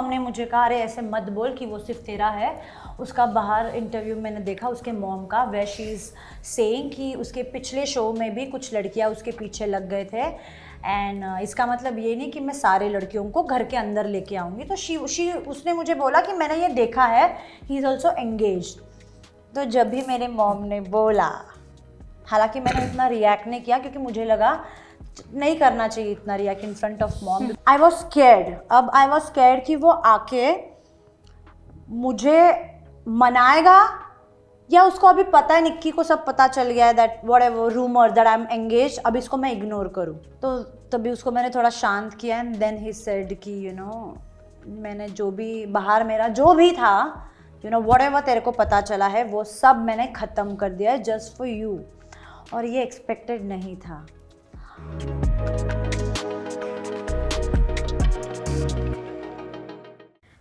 Mom ने मुझे कहा अरे ऐसे मत बोल कि वो सिर्फ तेरा है उसका बाहर इंटरव्यू मैंने देखा उसके मॉम का वे शी इज़ सेइंग कि उसके पिछले शो में भी कुछ लड़कियां उसके पीछे लग गए थे एंड uh, इसका मतलब ये नहीं कि मैं सारे लड़कियों को घर के अंदर लेके आऊँगी तो शी शी उसने मुझे बोला कि मैंने ये देखा है ही इज़ ऑल्सो एंगेज तो जब भी मेरे मॉम ने बोला हालांकि मैंने इतना रिएक्ट नहीं किया क्योंकि मुझे लगा नहीं करना चाहिए इतना react in front of mom I was scared अब आई वॉज केयर कि वो आके मुझे मनाएगा या उसको अभी पता है निक्की को सब पता चल गया है that whatever rumour that I am engage अब इसको मैं इग्नोर करूँ तो तभी उसको मैंने थोड़ा शांत किया एंड देन ही सेड कि यू नो मैंने जो भी बाहर मेरा जो भी था यू नो वट एवर तेरे को पता चला है वो सब मैंने ख़त्म कर दिया है जस्ट फॉर यू और ये एक्सपेक्टेड नहीं था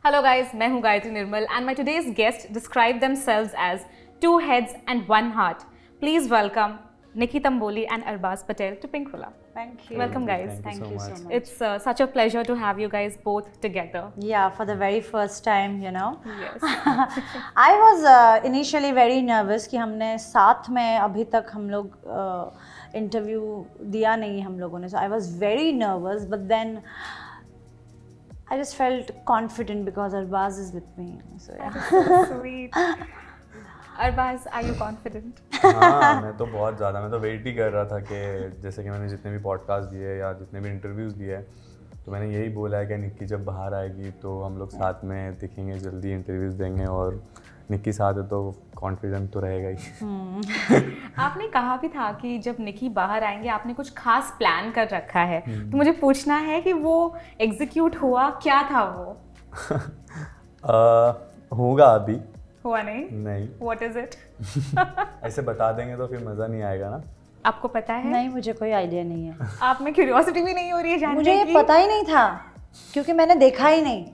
Hello guys, am Gayatri Nirmal, and my today's guest describe themselves as two heads and one heart. Please welcome Nikki Tamboli and Arbaz Patel to Pinkfula. Thank you. Welcome guys. Thank, Thank you, you so, much. so, much. It's uh, such a pleasure to have you guys both together. Yeah, for the very first time, you know. Yes. I was uh, initially very nervous कि हमने साथ में अभी तक हम लोग uh, interview दिया नहीं हम लोगों ने so I was very nervous but then I just felt confident because Arbaz is with me. So yeah. So sweet. Arbaz, are you confident? हाँ मैं तो बहुत ज़्यादा मैं तो वेट ही कर रहा था कि जैसे कि मैंने जितने भी पॉडकास्ट दिए या जितने भी इंटरव्यूज़ दिए तो मैंने यही बोला है कि निक्की जब बाहर आएगी तो हम लोग साथ में दिखेंगे जल्दी इंटरव्यूज़ देंगे और निक्की साथ है तो कॉन्फिडेंट तो रहेगा ही हम्म। आपने कहा भी था कि जब निकी बाहर आएंगे आपने कुछ खास प्लान कर रखा है हम्म। तो मुझे पूछना है कि वो एग्जीक्यूट हुआ क्या था वो होगा अभी हुआ नहीं नहीं व्हाट इज इट ऐसे बता देंगे तो फिर मज़ा नहीं आएगा ना आपको पता है नहीं मुझे कोई आइडिया नहीं है आप में क्यूरियोसिटी भी नहीं हो रही है जानने मुझे ये पता ही नहीं था क्योंकि मैंने देखा ही नहीं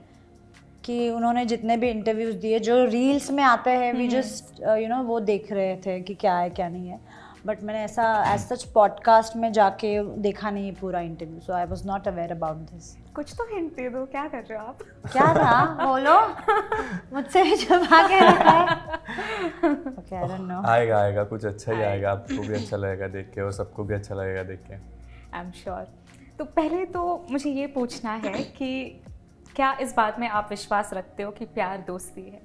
कि उन्होंने जितने भी इंटरव्यूज़ दिए जो रील्स में आते हैं वी जस्ट यू नो वो देख रहे थे कि क्या है क्या नहीं है बट मैंने ऐसा एज सच पॉडकास्ट में जाके देखा नहीं है पूरा interview so I was not aware about this कुछ तो हिंट दे दो क्या कर रहे हो आप क्या था बोलो मुझसे भी जब आगे रखा ओके आई डोंट नो आएगा आएगा कुछ अच्छा ही आएगा आपको भी अच्छा लगेगा देख के और सबको भी अच्छा लगेगा देख के आई एम श्योर तो पहले तो मुझे ये पूछना है कि क्या इस बात में आप विश्वास रखते हो कि प्यार दोस्ती है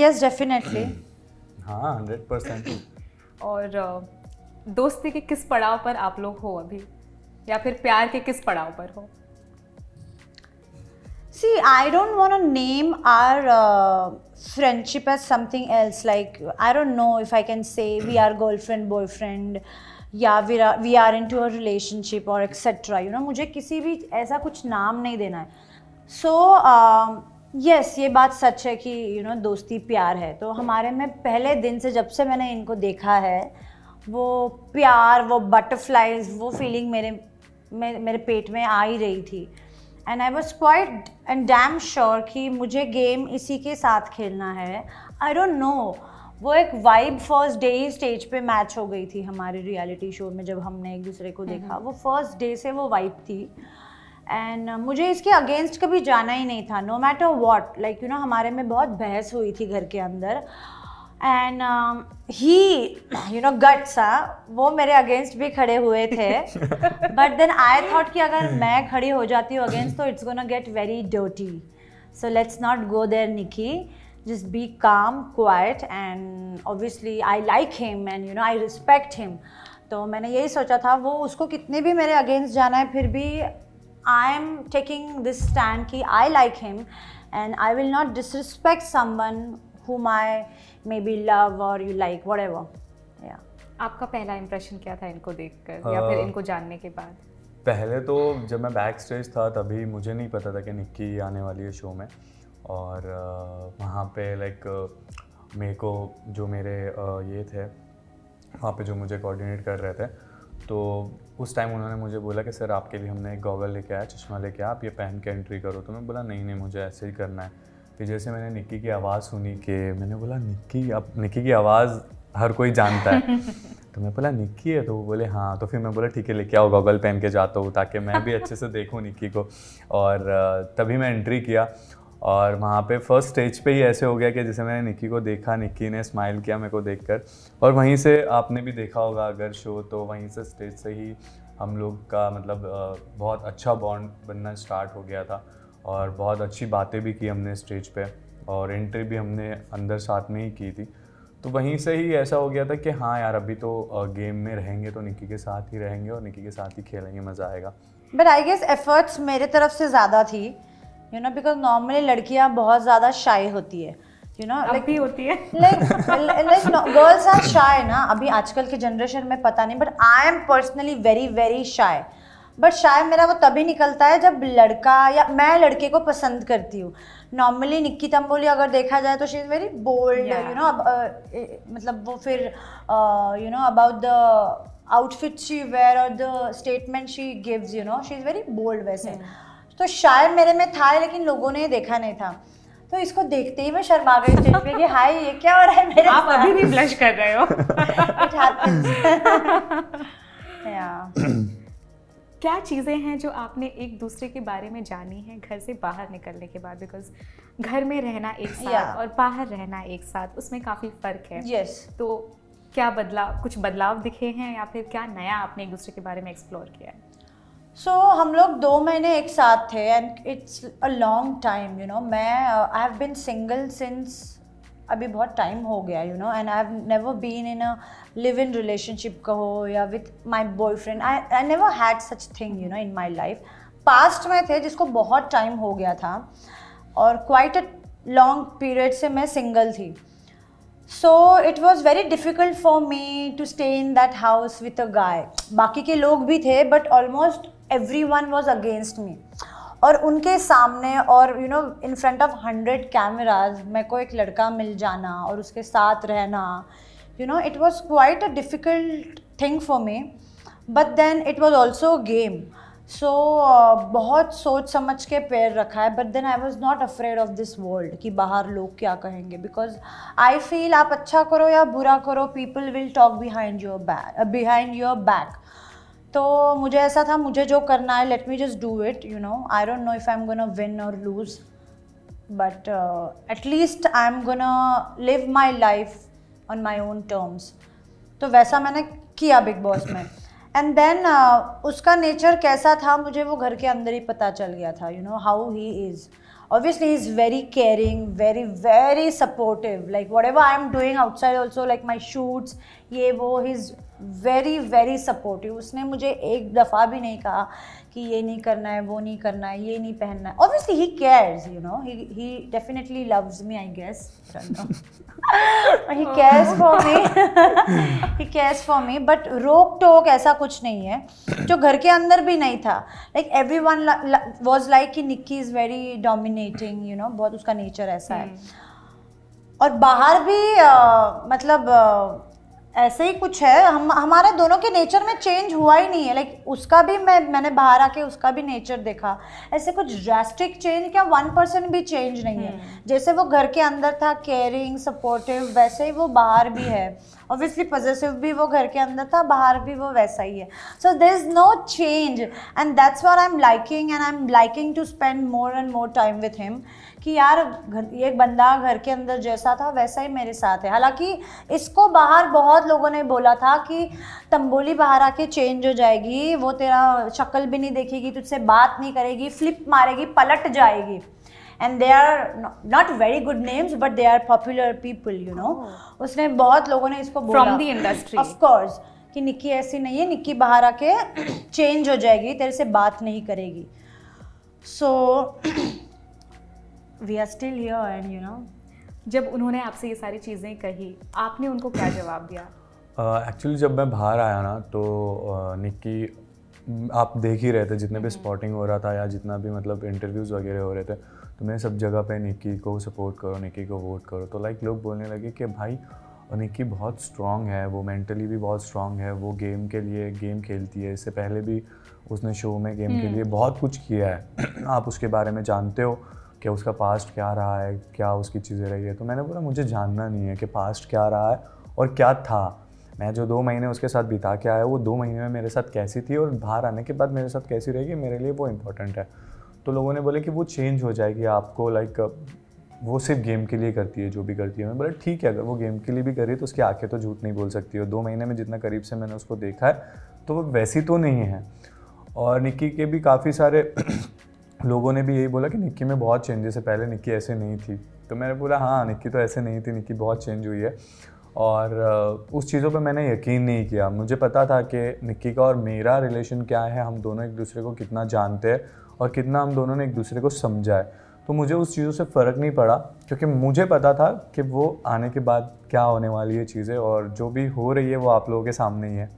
यस डेफिनेटली हाँ हंड्रेड परसेंट और दोस्ती के किस पड़ाव पर आप लोग हो अभी या फिर प्यार के किस पड़ाव पर हो see I don't want a name or friendship as something else like I don't know if I can say we are girlfriend boyfriend या we are into a relationship और etcetera you know मुझे किसी भी ऐसा कुछ नाम नहीं देना है सो यस um, ये बात सच है कि यू you नो know, दोस्ती प्यार है तो हमारे में पहले दिन से जब से मैंने इनको देखा है वो प्यार वो बटरफ्लाइज वो फीलिंग मेरे मे, मेरे पेट में आ ही रही थी and I was quite and damn sure कि मुझे गेम इसी के साथ खेलना है आई डोंट नो वो एक वाइब फर्स्ट डे ही स्टेज पे मैच हो गई थी हमारे रियलिटी शो में जब हमने एक दूसरे को देखा वो फर्स्ट डे से वो वाइब थी एंड uh, मुझे इसके अगेंस्ट कभी जाना ही नहीं था no matter what like you know हमारे में बहुत बहस हुई थी घर के अंदर and he you know guts वो मेरे अगेंस्ट भी खड़े हुए थे बट देन आई थॉट कि अगर मैं खड़ी हो जाती हूँ अगेंस्ट तो it's gonna get very dirty so let's not go there Nikki just be calm quiet and obviously I like him and you know I respect him तो मैंने यही सोचा था वो उसको कितने भी मेरे अगेंस्ट जाना है फिर भी I am taking this stand कि I like him and I will not disrespect someone whom I may be love और यू लाइक वट एवर आपका पहला इम्प्रेशन क्या था इनको कर uh, या फिर uh, इनको जानने के बाद पहले तो जब मैं बैक स्टेज था तभी मुझे नहीं पता था कि निक्की आने वाली है शो में और uh, वहाँ पे लाइक uh, मेरे को जो मेरे uh, ये थे वहाँ पे जो मुझे कोऑर्डिनेट कर रहे थे तो उस टाइम उन्होंने मुझे बोला कि सर आपके लिए हमने एक गॉगल लेके आया चश्मा लेके आया आप ये पहन के एंट्री करो तो मैं बोला नहीं नहीं मुझे ऐसे ही करना है फिर जैसे मैंने निक्की की आवाज़ सुनी कि मैंने बोला निक्की अब निक्की की आवाज़ हर कोई जानता है तो मैं बोला निक्की है तो वो बोले हाँ तो फिर मैं बोला ठीक है लेके आओ गॉगल पहन के जाता हूँ ताकि मैं भी अच्छे से देखूँ निक्की को और तभी मैं एंट्री किया और वहाँ पे फर्स्ट स्टेज पे ही ऐसे हो गया कि जैसे मैंने निक्की को देखा निक्की ने स्माइल किया मेरे को देखकर और वहीं से आपने भी देखा होगा अगर शो तो वहीं से स्टेज से ही हम लोग का मतलब बहुत अच्छा बॉन्ड बनना स्टार्ट हो गया था और बहुत अच्छी बातें भी की हमने स्टेज पे और एंट्री भी हमने अंदर साथ में ही की थी तो वहीं से ही ऐसा हो गया था कि हाँ यार अभी तो गेम में रहेंगे तो निक्की के साथ ही रहेंगे और निक्की के साथ ही खेलेंगे मज़ा आएगा बट आई गेस एफर्ट्स मेरे तरफ से ज़्यादा थी यू नो बिकॉज नॉर्मली लड़कियाँ बहुत ज़्यादा शाई होती है यू नो लाइक भी होती है लाइक लाइक गर्ल्स आर शाई ना अभी आजकल के जनरेशन में पता नहीं but I am personally very very shy but शायद मेरा वो तभी निकलता है जब लड़का या मैं लड़के को पसंद करती हूँ नॉर्मली निक्की तम्बोली अगर देखा जाए तो she is very bold you know मतलब वो फिर you know about the outfit she wear और the statement she gives you know she is very bold वैसे yeah. तो शायद मेरे में था लेकिन लोगों ने देखा नहीं था तो इसको देखते ही मैं शर्मा गई स्टेज पे कि हाय ये क्या हो रहा है मेरे आप अभी भी ब्लश कर रहे हो क्या चीज़ें हैं जो आपने एक दूसरे के बारे में जानी है घर से बाहर निकलने के बाद बिकॉज घर में रहना एक साथ yeah. और बाहर रहना एक साथ उसमें काफ़ी फ़र्क है yes. तो क्या बदलाव कुछ बदलाव दिखे हैं या फिर क्या नया आपने एक दूसरे के बारे में एक्सप्लोर किया है सो so, हम लोग दो महीने एक साथ थे and it's a long time you know मैं I have been single since अभी बहुत टाइम हो गया you know and I have never been in a live in relationship कहो या with my boyfriend I I never had such thing you know in my life past में थे जिसको बहुत टाइम हो गया था और क्वाइट अ लॉन्ग पीरियड से मैं सिंगल थी so it was very difficult for me to stay in that house with a guy बाकी के लोग भी थे but almost everyone was against me और उनके सामने और you know in front of hundred cameras मेरे को एक लड़का मिल जाना और उसके साथ रहना you know it was quite a difficult thing for me but then it was also game so बहुत सोच समझ के पैर रखा है but then I was not afraid of this world कि बाहर लोग क्या कहेंगे बिकॉज आई फील आप अच्छा करो या बुरा करो people will talk behind your back behind your back तो मुझे ऐसा था मुझे जो करना है let me just do it you know I don't know if I am gonna win और lose but at least I am I'm live my life on my own terms तो वैसा मैंने किया बिग बॉस में एंड देन uh, उसका nature कैसा था मुझे वो घर के अंदर ही पता चल गया था you know how he is obviously is very caring very very supportive like whatever I am doing outside also like my shoots ये वो हिज वेरी वेरी सपोर्टिव उसने मुझे एक दफ़ा भी नहीं कहा कि ये नहीं करना है वो नहीं करना है ये नहीं पहनना है obviously he cares you know he definitely loves me I guess he cares for me he cares for me but रोक टोक ऐसा कुछ नहीं है जो घर के अंदर भी नहीं था like everyone was like कि Nikki is very dominating you know बहुत उसका नेचर ऐसा है hmm. और बाहर भी मतलब ऐसे ही कुछ है हम हमारा दोनों के नेचर में चेंज हुआ ही नहीं है लाइक उसका भी मैं मैंने बाहर आके उसका भी नेचर देखा ऐसे कुछ ड्रेस्टिक चेंज क्या वन परसेंट भी चेंज नहीं है हम्म। जैसे वो घर के अंदर था केयरिंग सपोर्टिव वैसे ही वो बाहर भी है ऑब्वियसली पॉजिटिव भी वो घर के अंदर था बाहर भी वो वैसा ही है so there is no change and that's what I am liking and I am liking to spend more and more time with him कि यार घर ये बंदा घर के अंदर जैसा था वैसा ही मेरे साथ है हालांकि इसको बाहर बहुत लोगों ने बोला था कि तंबोली बाहर आके चेंज हो जाएगी वो तेरा शक्ल भी नहीं देखेगी तुझसे बात नहीं करेगी फ्लिप मारेगी पलट जाएगी and they are not very good names but they are popular people you know उसने बहुत लोगों ने इसको फ्रॉम द इंडस्ट्री ऑफकोर्स कि निक्की ऐसी नहीं है निक्की बाहर आके चेंज हो जाएगी तेरे से बात नहीं करेगी so so, we are still here and you know जब उन्होंने आपसे ये सारी चीज़ें कही आपने उनको क्या जवाब दिया एक्चुअली uh, जब मैं बाहर आया ना तो uh, निक्की आप देख ही रहे थे जितने भी स्पॉटिंग हम्म। हो रहा था या जितना भी मतलब इंटरव्यूज़ वगैरह हो रहे थे तो मैं सब जगह पे निक्की को सपोर्ट करो निक्की को वोट करो तो लाइक लोग बोलने लगे कि भाई निक्की बहुत स्ट्रांग है वो मेंटली भी बहुत स्ट्रांग है वो गेम के लिए गेम खेलती है इससे पहले भी उसने शो में गेम के हम्म। लिए बहुत कुछ किया है आप उसके बारे में जानते हो कि उसका पास्ट क्या रहा है क्या उसकी चीज़ें रही है तो मैंने बोला मुझे जानना नहीं है कि पास्ट क्या रहा है और क्या था मैं जो दो महीने उसके साथ बिता के आया वो दो महीने में मेरे साथ कैसी थी और बाहर आने के बाद मेरे साथ कैसी रहेगी मेरे लिए वो इम्पॉर्टेंट है तो लोगों ने बोले कि वो चेंज हो जाएगी आपको लाइक वो सिर्फ गेम के लिए करती है जो भी करती है मैं बोला ठीक है अगर वो गेम के लिए भी करी तो उसकी आंखें तो झूठ नहीं बोल सकती और दो महीने में जितना करीब से मैंने उसको देखा है तो वो वैसी तो नहीं है और निक्की के भी काफ़ी सारे लोगों ने भी यही बोला कि निक्की में बहुत चेंजेस है पहले निक्की ऐसे नहीं थी तो मैंने बोला हाँ निक्की तो ऐसे नहीं थी निक्की बहुत चेंज हुई है और उस चीज़ों पे मैंने यकीन नहीं किया मुझे पता था कि निक्की का और मेरा रिलेशन क्या है हम दोनों एक दूसरे को कितना जानते हैं और कितना हम दोनों ने एक दूसरे को समझा है तो मुझे उस चीज़ों से फ़र्क नहीं पड़ा क्योंकि मुझे पता था कि वो आने के बाद क्या होने वाली है चीज़ें और जो भी हो रही है वो आप लोगों के सामने ही है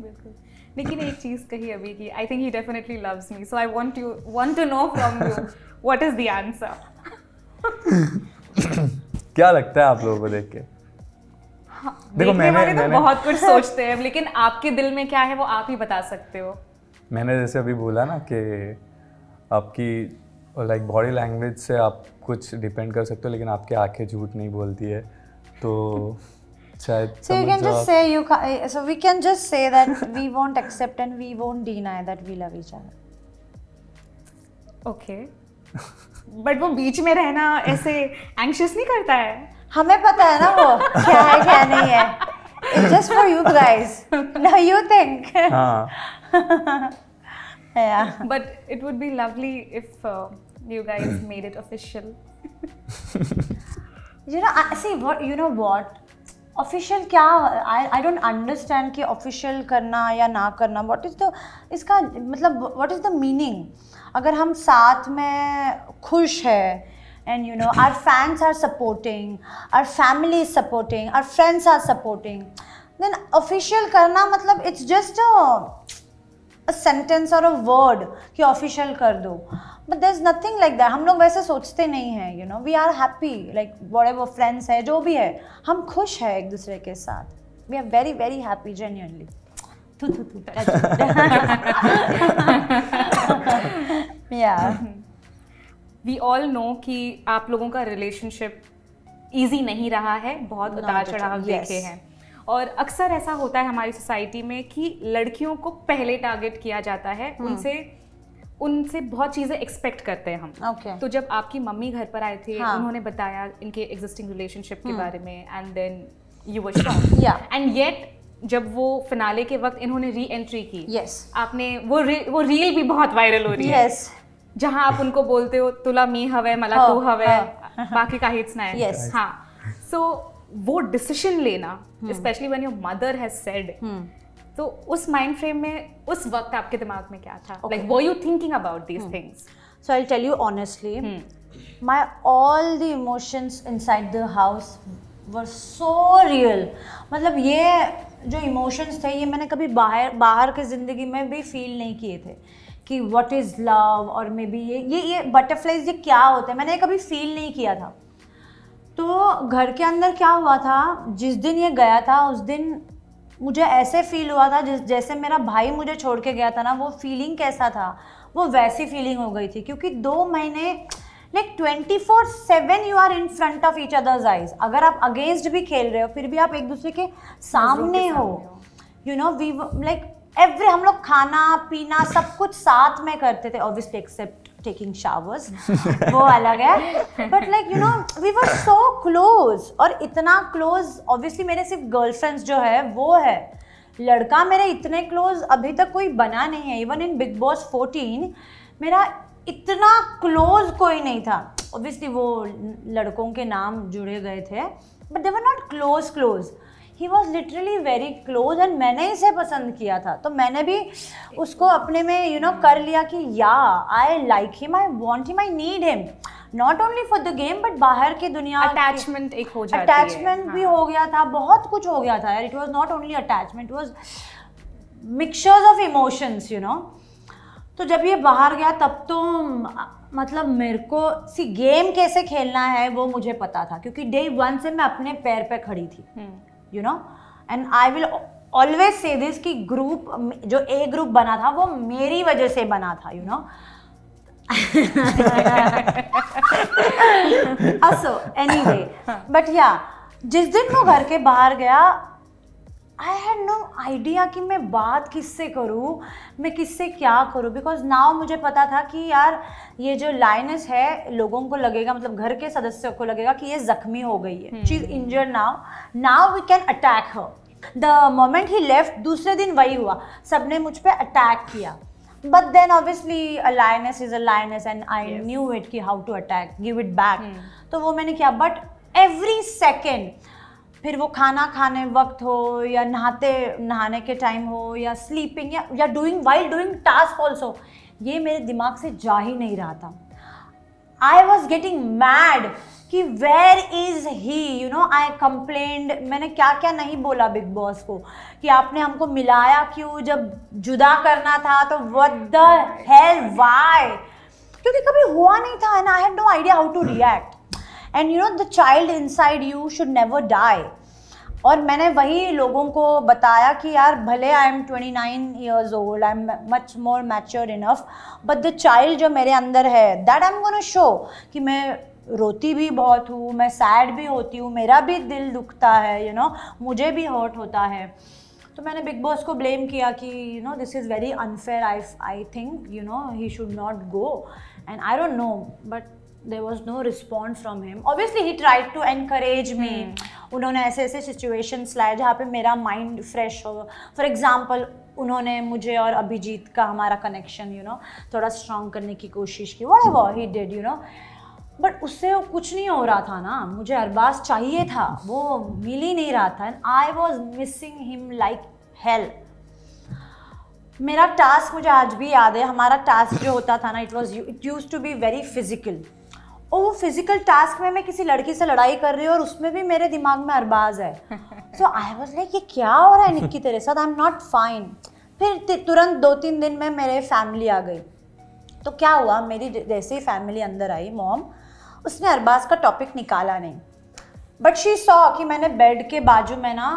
बिल्कुल लेकिन एक चीज़ कही अभी की I think he definitely loves me so I want you want to know from you what is the answer क्या लगता है आप लोगों को देख के हाँ, देखो मैंने, वाले तो बहुत कुछ सोचते हैं लेकिन आपके दिल में क्या है वो आप ही बता सकते हो मैंने जैसे अभी बोला ना कि आपकी लाइक बॉडी लैंग्वेज से आप कुछ डिपेंड कर सकते हो लेकिन आपकी आंखें झूठ नहीं बोलती है तो so you can just say you can, eh, so we can just say that we won't accept and we won't deny that we love each other okay but वो बीच में रहना ऐसे एंक्शियस नहीं करता है हमें पता है ना वो क्या है क्या नहीं है it's just for you guys now you think yeah but it would be lovely if uh, you guys made it official you know I, see what you know what official क्या आई आई डोंट अंडरस्टैंड कि official करना या ना करना what is the इसका मतलब what is the meaning अगर हम साथ में खुश है and you know our fans are supporting our family is supporting our friends are supporting then official करना मतलब इट्स जस्ट अ सेंटेंस और अ वर्ड कि ऑफिशियल कर दो but there is nothing like that हम लोग वैसे सोचते नहीं हैं you know we are happy like बड़े वो फ्रेंड्स है जो भी है हम खुश हैं एक दूसरे के साथ we are very very happy genuinely या वी ऑल नो कि आप लोगों का रिलेशनशिप इजी नहीं रहा है बहुत उतार चढ़ाव देखे हैं और अक्सर ऐसा होता है हमारी सोसाइटी में कि लड़कियों को पहले टारगेट किया जाता है हम्म। उनसे उनसे बहुत चीज़ें एक्सपेक्ट करते हैं हम okay. तो जब आपकी मम्मी घर पर आए थे हाँ. उन्होंने बताया इनके एग्जिस्टिंग रिलेशनशिप के हम्म। बारे में and then you were shock and yet जब वो फिनाले के वक्त इन्होंने री एंट्री की yes. आपने वो रे, वो रील भी बहुत वायरल हो रही yes. है जहाँ आप उनको बोलते हो तुला मी हवे मला हाँ, तू हवे हाँ। बाकी काहीच नाही yes. सो हाँ। वो डिसीजन लेना specially when your mother has said तो उस माइंड फ्रेम में उस वक्त आपके दिमाग में क्या था like were you thinking about these things so I tell you honestly all the emotions inside the house were so real मतलब ये जो इमोशंस थे ये मैंने कभी बाहर बाहर की ज़िंदगी में भी फील नहीं किए थे कि वट इज़ लव और मे बी ये ये ये बटरफ्लाइज ये क्या होते हैं मैंने कभी फील नहीं किया था तो घर के अंदर क्या हुआ था जिस दिन ये गया था उस दिन मुझे ऐसे फील हुआ था जिस जैसे मेरा भाई मुझे छोड़ के गया था ना वो फीलिंग कैसा था वो वैसी फीलिंग हो गई थी क्योंकि दो महीने like twenty four seven you are in front of each others eyes अगर आप अगेंस्ट भी खेल रहे हो फिर भी आप एक दूसरे के सामने हो you know we like every हम लोग खाना पीना सब कुछ साथ में करते थे ऑब्वियसली एक्सेप्ट टेकिंग शावर्स वो अलग है but like you know we were so close और इतना क्लोज ऑब्वियसली मेरे सिर्फ गर्लफ्रेंड्स जो है वो है लड़का मेरे इतने क्लोज अभी तक कोई बना नहीं है इवन इन बिग बॉस 14 मेरा इतना क्लोज कोई नहीं था ऑब्वियसली वो लड़कों के नाम जुड़े गए थे but they were not close close he was literally very close and मैंने इसे पसंद किया था तो मैंने भी उसको अपने में यू you नो know, कर लिया कि yeah I like him I want him I need him not only for the game but बाहर की दुनिया अटैचमेंट एक हो जाती अटैचमेंट भी हाँ। हो गया था बहुत कुछ हो गया था यार it was not only attachment was mixtures of emotions you know तो जब ये बाहर गया तब तो मतलब मेरे को सी गेम कैसे खेलना है वो मुझे पता था क्योंकि डे वन से मैं अपने पैर पे खड़ी थी hmm. You know and I will always say this कि ग्रुप जो ए ग्रुप बना था वो मेरी वजह से बना था you know also anyway but या जिस दिन वो घर के बाहर गया आई हैड नो आइडिया कि मैं बात किससे करूँ मैं किससे क्या करूँ बिकॉज नाव मुझे पता था कि यार ये जो लाइनस है लोगों को लगेगा मतलब घर के सदस्यों को लगेगा कि ये जख्मी हो गई है she is injured now now we can attack her the moment he left दूसरे दिन वही हुआ सब ने मुझ पर अटैक किया but then obviously a lioness is a lioness and I knew it कि how to attack give it back तो वो मैंने किया बट एवरी सेकेंड फिर वो खाना खाने वक्त हो या नहाते नहाने के टाइम हो या स्लीपिंग या या doing while doing task also ये मेरे दिमाग से जा ही नहीं रहा था आई वॉज गेटिंग मैड कि where is he you know I complained मैंने क्या क्या नहीं बोला बिग बॉस को कि आपने हमको मिलाया क्यों जब जुदा करना था तो वट द हेल वाई क्योंकि कभी हुआ नहीं था and I have no idea how to react and you know the child inside you should never die और मैंने वही लोगों को बताया कि यार भले I am twenty nine years old I am much more mature enough but the child जो मेरे अंदर है that I am gonna show कि मैं रोती भी बहुत हूँ मैं सैड भी होती हूँ मेरा भी दिल दुखता है यू you नो know, मुझे भी हर्ट होता है तो मैंने बिग बॉस को ब्लेम किया कि you know this is very unfair I I think you know he should not go and I don't know but there was no response from him obviously he try to encourage me उन्होंने ऐसे ऐसे situations लाए जहाँ पे मेरा mind fresh हो for example उन्होंने मुझे और अभिजीत का हमारा कनेक्शन यू नो थोड़ा स्ट्रॉन्ग करने की कोशिश की whatever he did you no but उससे कुछ नहीं हो रहा था ना मुझे अरबाज चाहिए था वो मिल ही नहीं रहा था and I was missing him like help मेरा टास्क मुझे आज भी याद है हमारा टास्क जो होता था ना it was it used to be very physical और वो फिजिकल टास्क में मैं किसी लड़की से लड़ाई कर रही हूँ और उसमें भी मेरे दिमाग में अरबाज है सो आई वॉज लाइक ये क्या हो रहा है निक्की तेरे साथ आई एम नॉट फाइन फिर तुरंत दो तीन दिन में मेरे फैमिली आ गई तो क्या हुआ मेरी जैसे ही फैमिली अंदर आई मॉम उसने अरबाज का टॉपिक निकाला नहीं बट शी सॉ कि मैंने बेड के बाजू में ना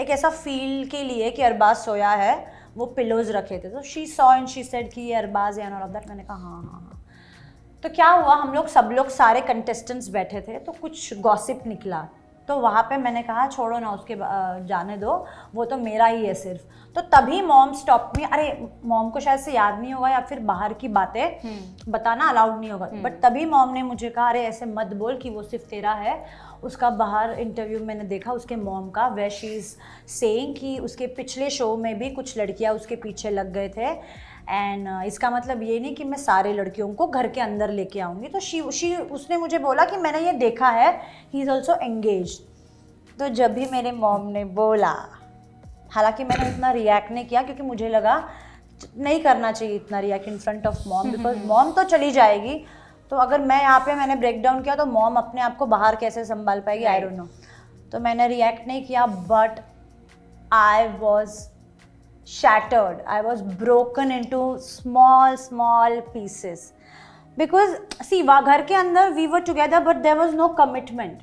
एक ऐसा फील के लिए कि अरबाज सोया है वो पिलोज रखे थे तो she saw and she said कि ये Arbaaz and all of that मैंने कहा हाँ हाँ हाँ तो क्या हुआ हम लोग सब लोग सारे कंटेस्टेंट्स बैठे थे तो कुछ गॉसिप निकला तो वहाँ पे मैंने कहा छोड़ो ना उसके जाने दो वो तो मेरा ही है सिर्फ तो तभी मॉम स्टॉप में अरे मॉम को शायद से याद नहीं होगा या फिर बाहर की बातें हम्म। बताना अलाउड नहीं होगा बट हम्म। तभी मॉम ने मुझे कहा अरे ऐसे मत बोल कि वो सिर्फ तेरा है उसका बाहर इंटरव्यू मैंने देखा उसके मॉम का वैश इज़ सेइंग कि उसके पिछले शो में भी कुछ लड़कियाँ उसके पीछे लग गए थे एंड uh, इसका मतलब ये नहीं कि मैं सारे लड़कियों को घर के अंदर लेके आऊँगी तो शी शी उसने मुझे बोला कि मैंने ये देखा है ही इज़ ऑल्सो एंगेज तो जब भी मेरे मॉम ने बोला हालांकि मैंने इतना रिएक्ट नहीं किया क्योंकि मुझे लगा नहीं करना चाहिए इतना react in front of mom because mom तो चली जाएगी तो अगर मैं यहाँ पे मैंने ब्रेक डाउन किया तो मॉम अपने आप को बाहर कैसे संभाल पाएगी आई डोंट नो तो मैंने रिएक्ट नहीं किया but I was shattered. I was broken into small, small pieces. Because, see, घर के अंदर we were together, but there was no commitment.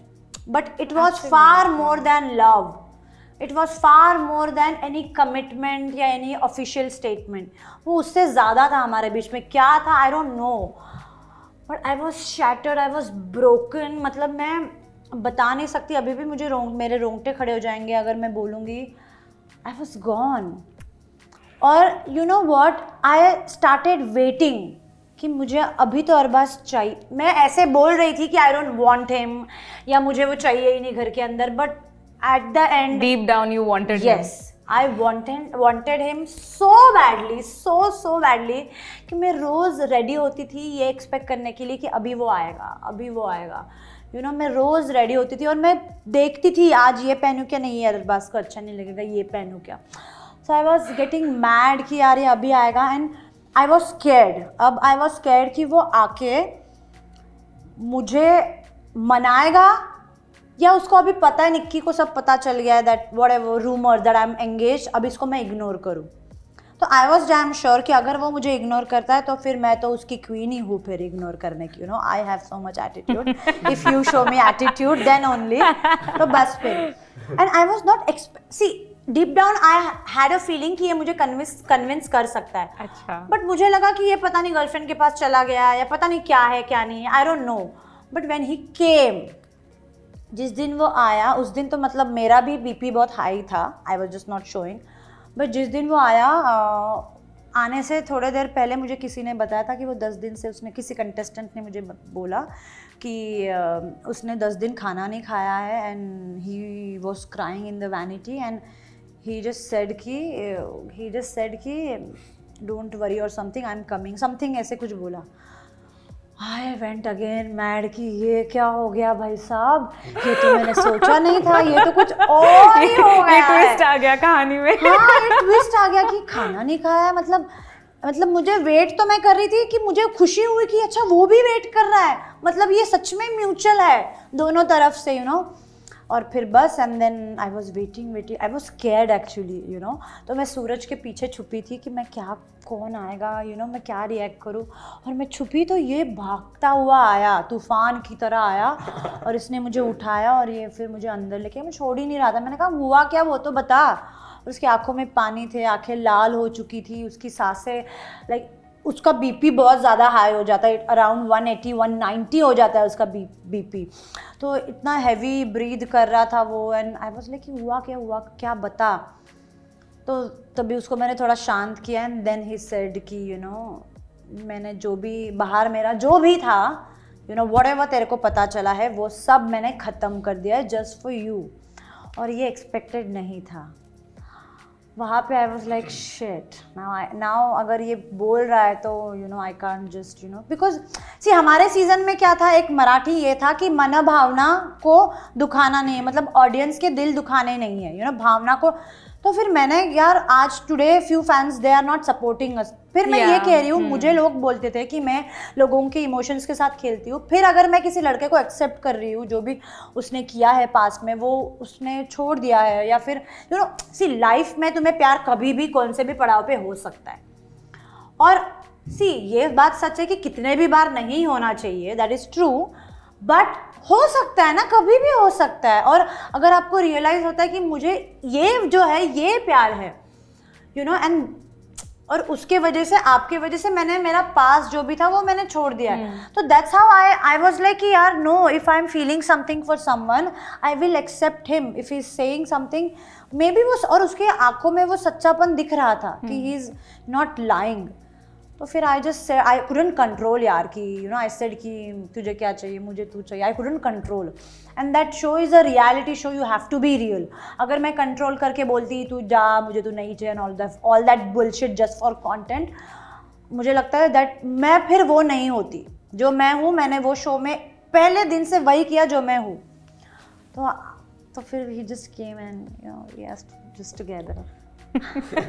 But it was Absolutely. far more than love. It was far more than any commitment या any official statement वो उससे ज़्यादा था हमारे बीच में क्या था I don't know but I was shattered I was broken मतलब मैं बता नहीं सकती अभी भी मुझे रोंग मेरे रोंगटे खड़े हो जाएंगे अगर मैं बोलूँगी आई वॉज गॉन और you know what I started waiting कि मुझे अभी तो अरबाज चाहिए मैं ऐसे बोल रही थी कि आई डोंट वॉन्ट हिम या मुझे वो चाहिए ही नहीं घर के अंदर but at the end deep down you wanted yes I wanted wanted him so badly so so badly कि मैं रोज़ रेडी होती थी ये एक्सपेक्ट करने के लिए कि अभी वो आएगा अभी वो आएगा यू you नो know, मैं रोज़ रेडी होती थी और मैं देखती थी आज ये पहनूँ क्या नहीं है अरबाज को अच्छा नहीं लगेगा ये पहनूँ क्या so I was getting mad कि यार ये अभी आएगा एंड आई वॉज केयर्ड अब आई वॉज स्केर्ड कि वो आके मुझे मनाएगा या उसको अभी पता है निक्की को सब पता चल गया है that whatever rumour that I am engage अब इसको मैं इग्नोर करूँ तो I was die am sure कि अगर वो मुझे इग्नोर करता है तो फिर मैं तो उसकी क्वीन ही हूँ फिर इग्नोर करने की you know I have so much attitude if you show me attitude then only तो बस फिर and I was not expect see deep down I had a feeling कि ये मुझे कन्विंस कन्विंस कर सकता है अच्छा बट मुझे लगा कि ये पता नहीं गर्लफ्रेंड के पास चला गया या पता नहीं क्या है क्या नहीं है I don't know but when he came जिस दिन वो आया उस दिन तो मतलब मेरा भी बीपी बहुत हाई था I was just not showing but जिस दिन वो आया आने से थोड़े देर पहले मुझे किसी ने बताया था कि वो दस दिन से उसने किसी कंटेस्टेंट ने मुझे बोला कि उसने दस दिन खाना नहीं खाया है and he was crying in the vanity and he just said कि he just said कि don't worry or something I'm coming something ऐसे कुछ बोला आई वेंट अगेन मैड कि ये क्या हो गया भाई साहब ये तो मैंने सोचा नहीं था ये तो कुछ और ही हो गया ये ट्विस्ट आ गया कहानी में हाँ ये ट्विस्ट आ गया कि खाना नहीं खाया मतलब मतलब मुझे वेट तो मैं कर रही थी कि मुझे खुशी हुई कि अच्छा वो भी वेट कर रहा है मतलब ये सच में म्यूचुअल है दोनों तरफ से यू you नो know? और फिर बस and then I was waiting waiting I was scared actually you know तो मैं सूरज के पीछे छुपी थी कि मैं क्या कौन आएगा यू you नो know, मैं क्या रिएक्ट करूँ और मैं छुपी तो ये भागता हुआ आया तूफान की तरह आया और इसने मुझे उठाया और ये फिर मुझे अंदर लेके मैं छोड़ ही नहीं रहा था मैंने कहा हुआ क्या वो तो बता उसकी आंखों में पानी थे आंखें लाल हो चुकी थी उसकी सांसें लाइक उसका बीपी बहुत ज़्यादा हाई हो जाता है अराउंड 180 190 हो जाता है उसका बी बीपी तो इतना हैवी ब्रीद कर रहा था वो एंड आई वॉज लाइक हुआ क्या हुआ क्या बता तो तभी उसको मैंने थोड़ा शांत किया एंड देन ही सेड कि यू नो मैंने जो भी बाहर मेरा जो भी था यू नो वट एवर तेरे को पता चला है वो सब मैंने ख़त्म कर दिया है जस्ट फॉर यू और ये एक्सपेक्टेड नहीं था वहाँ पे I was like shit now now अगर ये बोल रहा है तो you know I can just you know because see हमारे सीज़न में क्या था एक मराठी ये था कि मन भावना को दुखाना नहीं है मतलब ऑडियंस के दिल दुखाने नहीं है यू you नो know, भावना को तो फिर मैंने यार आज today few fans they are not supporting us फिर मैं ये कह रही हूँ hmm. मुझे लोग बोलते थे कि मैं लोगों के इमोशंस के साथ खेलती हूँ फिर अगर मैं किसी लड़के को एक्सेप्ट कर रही हूँ जो भी उसने किया है पास में वो उसने छोड़ दिया है या फिर यू नो सी लाइफ में तुम्हें प्यार कभी भी कौन से भी पड़ाव पे हो सकता है और सी ये बात सच है कि कितने भी बार नहीं होना चाहिए दैट इज़ ट्रू बट हो सकता है ना कभी भी हो सकता है और अगर आपको रियलाइज़ होता है कि मुझे ये जो है ये प्यार है यू नो एंड और उसके वजह से आपके वजह से मैंने मेरा पास जो भी था वो मैंने छोड़ दिया है हम्म। तो that's how I I was like यार no if I am feeling something for someone I will accept him if is saying something maybe वो और उसकी आंखों में वो सच्चापन दिख रहा था कि ही इज नॉट लाइंग तो फिर I just say I couldn't control यार कि यू नो आई सेड कि तुझे क्या चाहिए मुझे तू चाहिए I couldn't control and that show is a reality show you have to be real अगर मैं कंट्रोल करके बोलती तू जा मुझे तू नहीं चाहिए all that all that bullshit just for content मुझे लगता है दैट मैं फिर वो नहीं होती जो मैं हूँ मैंने वो शो में पहले दिन से वही किया जो मैं हूँ तो तो फिर he just came and you know just together you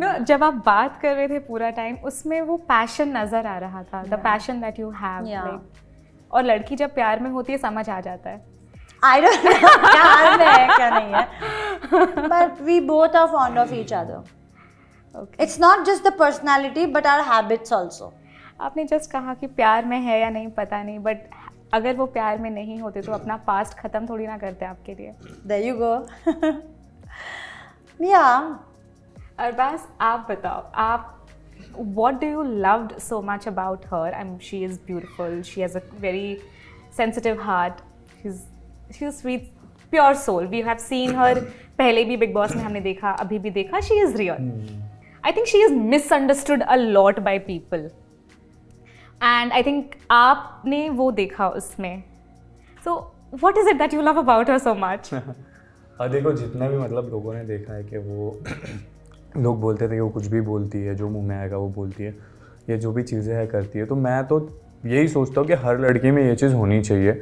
know जब आप बात कर रहे थे पूरा टाइम उसमें वो पैशन नज़र आ रहा था the passion that you have और लड़की जब प्यार में होती है समझ आ जाता है आई डोंट क्या है क्या नहीं है but we both are fond of each other it's not just the personality but our habits also आपने जस्ट कहा कि प्यार में है या नहीं पता नहीं बट अगर वो प्यार में नहीं होते तो अपना पास्ट ख़त्म थोड़ी ना करते आपके लिए दू यू गो या अरबाज आप बताओ आप what do you love so much about her I am she is beautiful she has a very sensitive heart she is sweet pure soul we have seen her पहले भी बिग बॉस में हमने देखा अभी भी देखा she is real I think she is misunderstood a lot by people and I think आपने वो देखा उसमें so what is it that you love about her so much हाँ देखो जितना भी मतलब लोगों ने देखा है कि वो लोग बोलते थे कि वो कुछ भी बोलती है जो मुँह में आएगा वो बोलती है या जो भी चीज़ें है करती है तो मैं तो यही सोचता हूँ कि हर लड़की में ये चीज़ होनी चाहिए